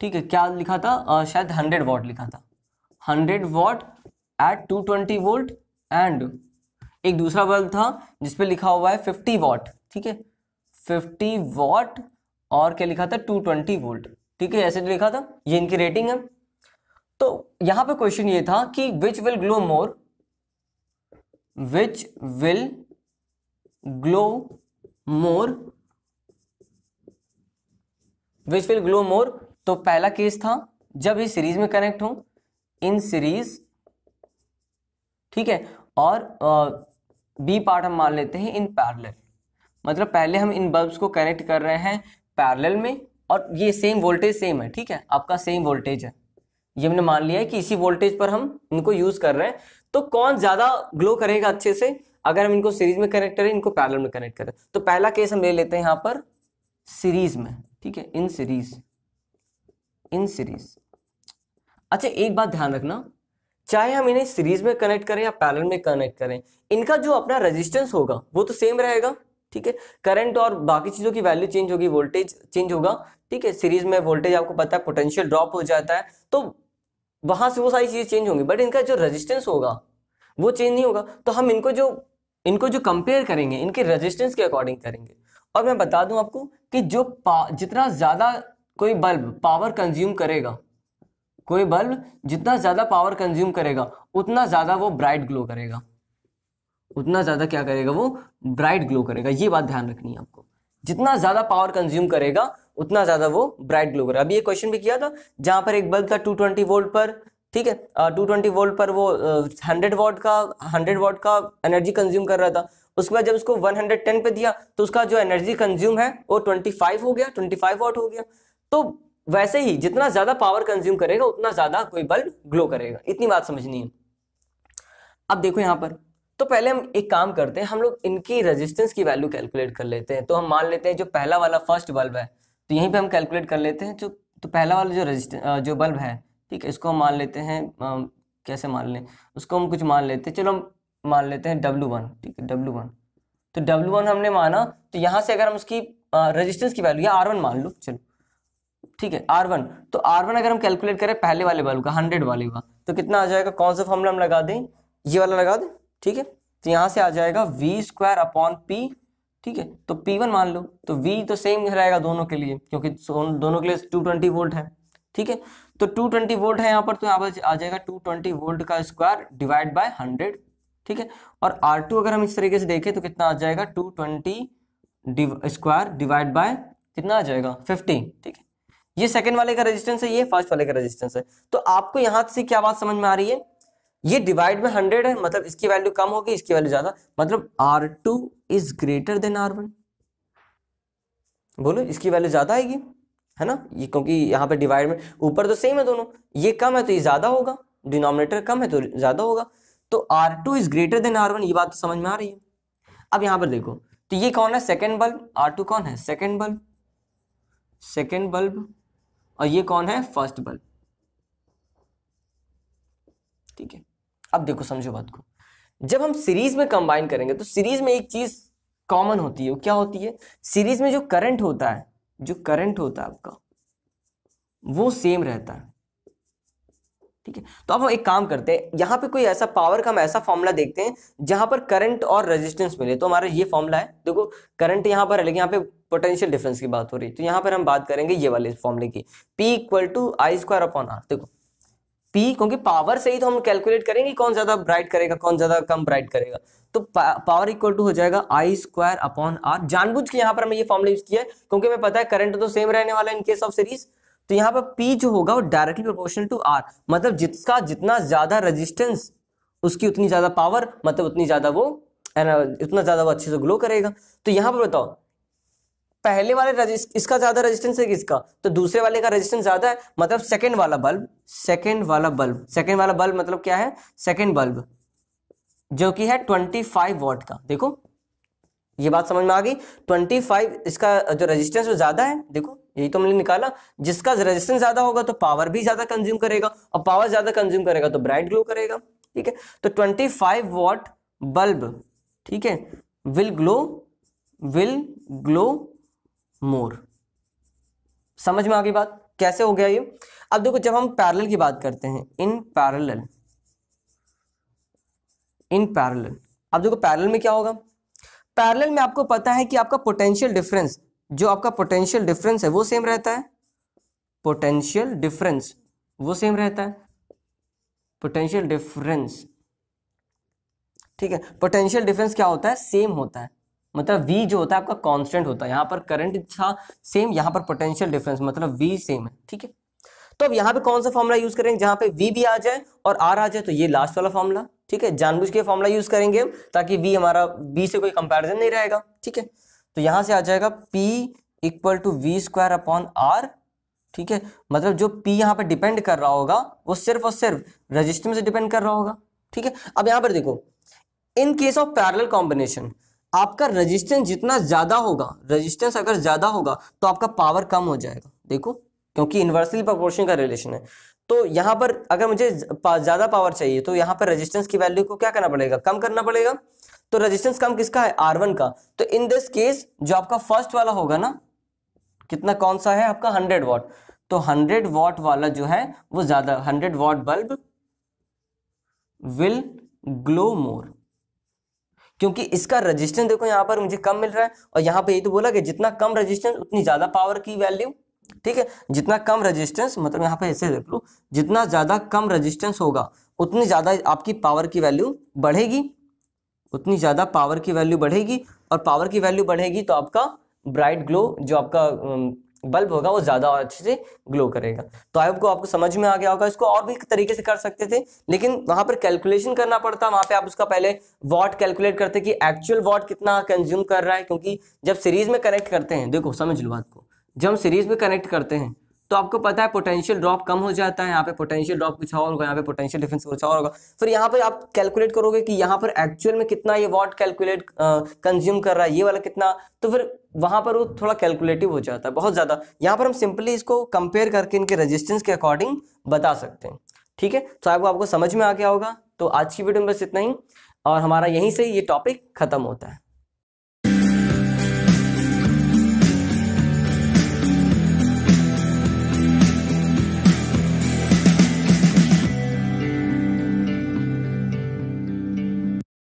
ठीक है क्या लिखा था आ, शायद हंड्रेड वॉट लिखा था hundred watt at two twenty volt and एक दूसरा बल्ब था जिसपे लिखा हुआ है फिफ्टी वॉट ठीक है फिफ्टी वॉट और क्या लिखा था टू ट्वेंटी वोल्ट ठीक है ऐसे लिखा था ये इनकी रेटिंग है तो यहां पे क्वेश्चन ये था कि which will glow more which will glow more which will glow more तो पहला केस था जब ये सीरीज में कनेक्ट हो इन सीरीज ठीक है और बी पार्ट हम मान लेते हैं इन पैरेलल मतलब पहले हम इन बल्ब्स को कनेक्ट कर रहे हैं पैरेलल में और ये सेम वोल्टेज सेम है ठीक है आपका सेम वोल्टेज है ये हमने मान लिया है कि इसी वोल्टेज पर हम इनको यूज कर रहे हैं तो कौन ज्यादा ग्लो करेगा अच्छे से अगर हम इनको सीरीज में कनेक्ट करें इनको पैरेलल में कनेक्ट करें तो पहला केस हम ले लेते हैं यहां पर सीरीज में ठीक है इन सीरीज इन सीरीज अच्छा एक बात ध्यान रखना चाहे हम इन्हें सीरीज में कनेक्ट करें या पैरेलल में कनेक्ट करें इनका जो अपना रेजिस्टेंस होगा वो तो सेम रहेगा ठीक है करंट और बाकी चीज़ों की वैल्यू चेंज होगी वोल्टेज चेंज होगा ठीक है सीरीज में वोल्टेज आपको पता है पोटेंशियल ड्रॉप हो जाता है तो वहां से वो सारी चीज़ें चेंज होंगी बट इनका जो रेजिस्टेंस होगा वो चेंज नहीं होगा तो हम इनको जो इनको जो कंपेयर करेंगे इनके रेजिस्टेंस के अकॉर्डिंग करेंगे और मैं बता दूं आपको कि जो जितना ज़्यादा कोई बल्ब पावर कंज्यूम करेगा कोई बल्ब जितना ज़्यादा पावर कंज्यूम करेगा उतना ज़्यादा वो ब्राइट ग्लो करेगा उतना ज़्यादा क्या करेगा वो ब्राइट ग्लो करेगा ये बात ध्यान रखनी है आपको जितना ज़्यादा पावर कंज्यूम करेगा उतना ज़्यादा वो ब्राइट ग्लो करेगा अभी ये क्वेश्चन भी किया था जहां पर एक बल्ब था टू ट्वेंटी वोल्ट पर ठीक है टू ट्वेंटी वोल्ट पर वो हंड्रेड वॉट का हंड्रेड वॉट का एनर्जी कंज्यूम कर रहा था उसके बाद जब उसको वन हंड्रेड टेन पे दिया तो उसका जो एनर्जी कंज्यूम है वो ट्वेंटी फाइव हो गया ट्वेंटी फाइव वॉट हो गया तो वैसे ही जितना ज्यादा पावर कंज्यूम करेगा उतना ज्यादा कोई बल्ब ग्लो करेगा इतनी बात समझनी है अब देखो यहां पर तो पहले हम एक काम करते हैं हम लोग इनकी रेजिस्टेंस की वैल्यू कैलकुलेट कर लेते हैं तो हम मान लेते हैं जो पहला वाला फर्स्ट बल्ब है तो यहीं पे हम कैलकुलेट कर लेते हैं जो तो पहला वाला जो रेजिस्टेंस जो बल्ब है ठीक है इसको हम मान लेते हैं आ, कैसे मान लें उसको हम कुछ मान लेते हैं चलो हम मान लेते हैं डब्लू वन ठीक है डब्लू वन तो डब्लू वन हमने माना तो यहाँ से अगर हम उसकी रजिस्टेंस की वैल्यू या आर वन मान लो चलो ठीक है आर वन तो आर वन अगर हम कैलकुलेट करें पहले वाले बल्ब का हंड्रेड वाले का तो कितना आ जाएगा कौन सा फॉर्मूला हम लगा दें ये वाला लगा दें ठीक है तो यहाँ से आ जाएगा वी स्क्वायर अपॉन पी ठीक है तो पी वन मान लो तो वी तो सेम रहेगा दोनों के लिए क्योंकि दोनों के लिए टू ट्वेंटी वोल्ट है ठीक है तो टू ट्वेंटी वोल्ट है यहाँ पर तो यहाँ पर आ जाएगा टू ट्वेंटी वोल्ट का स्क्वायर डिवाइड बाय हंड्रेड ठीक है और आर टू अगर हम इस तरीके से देखें तो कितना आ जाएगा two twenty square divide by कितना आ जाएगा फिफ्टी ठीक है ये सेकंड वाले का रेजिस्टेंस है ये फर्स्ट वाले का रेजिस्टेंस है तो आपको यहाँ से क्या बात समझ में आ रही है ये डिवाइड में हंड्रेड है मतलब इसकी वैल्यू कम होगी इसकी वैल्यू ज्यादा मतलब R two is greater than R one बोलो इसकी वैल्यू ज्यादा आएगी है ना ये क्योंकि यहाँ पे डिवाइड में ऊपर तो सेम है दोनों ये कम है तो ये ज्यादा होगा डिनोमिनेटर कम है तो ज्यादा होगा तो R two is greater than R one ये बात तो समझ में आ रही है अब यहां पर देखो तो ये कौन है सेकेंड बल्ब आर टू कौन है सेकेंड बल्ब सेकेंड बल्ब और ये कौन है फर्स्ट बल्ब ठीक है अब देखो समझो बात को जब हम सीरीज में कंबाइन करेंगे तो सीरीज में एक चीज कॉमन होती है वो क्या होती है सीरीज में जो करंट होता है जो करंट होता है आपका वो सेम रहता है ठीक है तो अब हम एक काम करते हैं यहाँ पे कोई ऐसा पावर का हम ऐसा फॉर्मूला देखते हैं जहां पर करंट और रेजिस्टेंस मिले तो हमारा ये फॉर्मूला है देखो करंट यहाँ पर है लेकिन यहाँ पे पोटेंशियल डिफरेंस की बात हो रही है तो यहाँ पर हम बात करेंगे ये वाले फॉर्मूले की P equal to I square upon R देखो पी क्योंकि पावर से ही तो हम कैलकुलेट करेंगे कौन ज्यादा ब्राइट करेगा कौन ज्यादा कम ब्राइट करेगा तो पावर इक्वल टू हो जाएगा आई स्क्वायर अपॉन आर जानबूझ के यहाँ पर हमें ये फॉर्मूला यूज किया है क्योंकि हमें पता है करंट तो सेम रहने वाला है इन केस ऑफ सीरीज तो यहाँ पर पी जो होगा वो डायरेक्टली प्रोपोर्शनल टू आर मतलब जिसका जितना ज्यादा रेजिस्टेंस उसकी उतनी ज्यादा पावर मतलब उतनी ज्यादा वो इतना ज्यादा वो अच्छे से ग्लो करेगा तो यहाँ पर बताओ पहले वाले इसका ज्यादा रेजिस्टेंस है किसका तो दूसरे वाले का रेजिस्टेंस ज्यादा है मतलब सेकंड वाला बल्ब सेकंड वाला बल्ब सेकंड वाला बल्ब मतलब क्या है सेकंड बल्ब जो कि है 25 वॉट का देखो ये बात समझ में आ गई 25 इसका जो रेजिस्टेंस वो ज्यादा है देखो यही तो हमने निकाला जिसका रेजिस्टेंस ज्यादा होगा तो पावर भी ज्यादा कंज्यूम करेगा और पावर ज्यादा कंज्यूम करेगा तो ब्राइट ग्लो करेगा ठीक है तो 25 वॉट बल्ब ठीक है will glow will glow more समझ में आ गई बात कैसे हो गया ये अब देखो जब हम पैरल की बात करते हैं इन पैरल इन पैरल अब देखो पैरल में क्या होगा पैरेलल में आपको पता है कि आपका पोटेंशियल डिफरेंस जो आपका पोटेंशियल डिफरेंस है वो सेम रहता है पोटेंशियल डिफरेंस वो सेम रहता है पोटेंशियल डिफरेंस ठीक है पोटेंशियल डिफरेंस क्या होता है सेम होता है मतलब वी जो होता है आपका कांस्टेंट होता है यहां पर करंट था सेम यहां पर पोटेंशियल डिफरेंस मतलब वी सेम है ठीक है तो अब यहाँ पे कौन सा फॉर्मला यूज करेंगे जहां पे वी भी आ जाए और आर आ जाए तो ये लास्ट वाला फॉर्मुला ठीक है जानबूझ के फॉर्मूला यूज करेंगे ताकि वी हमारा बी से कोई कंपेरिजन नहीं रहेगा ठीक है तो यहां से आ जाएगा P equal to V square upon R ठीक है मतलब जो p यहाँ पर डिपेंड कर रहा होगा वो सिर्फ और सिर्फ रजिस्टेंस से डिपेंड कर रहा होगा ठीक है अब यहां पर देखो in case of parallel combination आपका रेजिस्टेंस जितना ज्यादा होगा रेजिस्टेंस अगर ज्यादा होगा तो आपका पावर कम हो जाएगा देखो क्योंकि इन्वर्सली प्रोपोर्शन का रिलेशन है तो यहाँ पर अगर मुझे ज़्यादा पावर चाहिए तो यहाँ पर रेजिस्टेंस की वैल्यू को क्या करना पड़ेगा कम करना पड़ेगा तो रेजिस्टेंस कम किसका है R1 का तो इन दिस केस जो आपका फर्स्ट वाला होगा ना कितना कौन सा है आपका हंड्रेड वॉट तो हंड्रेड वॉट वाला जो है वो ज्यादा hundred watt bulb will glow more क्योंकि इसका रेजिस्टेंस देखो यहां पर मुझे कम मिल रहा है और यहां पे ये तो बोला कि जितना कम रेजिस्टेंस उतनी ज्यादा पावर की वैल्यू ठीक है जितना कम रेजिस्टेंस मतलब यहाँ पे ऐसे देख लो जितना ज़्यादा कम रेजिस्टेंस होगा उतनी ज़्यादा आपकी पावर की वैल्यू बढ़ेगी उतनी ज़्यादा पावर की वैल्यू बढ़ेगी और पावर की वैल्यू बढ़ेगी तो आपका ब्राइट ग्लो जो आपका बल्ब होगा वो ज़्यादा अच्छे से ग्लो करेगा तो आई होप को आपको समझ में आ गया होगा इसको और भी तरीके से कर सकते थे लेकिन वहां पर कैलकुलेशन करना पड़ता वहां पे आप उसका पहले वॉट कैलकुलेट करते कि एक्चुअल वॉट कितना कंज्यूम कर रहा है क्योंकि जब सीरीज में कनेक्ट करते हैं देखो समझ लो बात को जब हम सीरीज में कनेक्ट करते हैं तो आपको पता है पोटेंशियल ड्रॉप कम हो जाता है यहाँ पे पोटेंशियल ड्रॉप कुछ और होगा यहाँ पे पोटेंशियल डिफरेंस कुछ और होगा फिर यहाँ पे आप कैलकुलेट करोगे कि यहाँ पर एक्चुअल में कितना ये वॉट कैलकुलेट कंज्यूम कर रहा है ये वाला कितना तो फिर वहाँ पर वो थोड़ा कैलकुलेटिव हो जाता है बहुत ज़्यादा यहाँ पर हम सिंपली इसको कंपेयर करके इनके रजिस्टेंस के अकॉर्डिंग बता सकते हैं ठीक है तो आपको आपको समझ में आ गया होगा तो आज की वीडियो में बस इतना ही और हमारा यहीं से ये टॉपिक खत्म होता है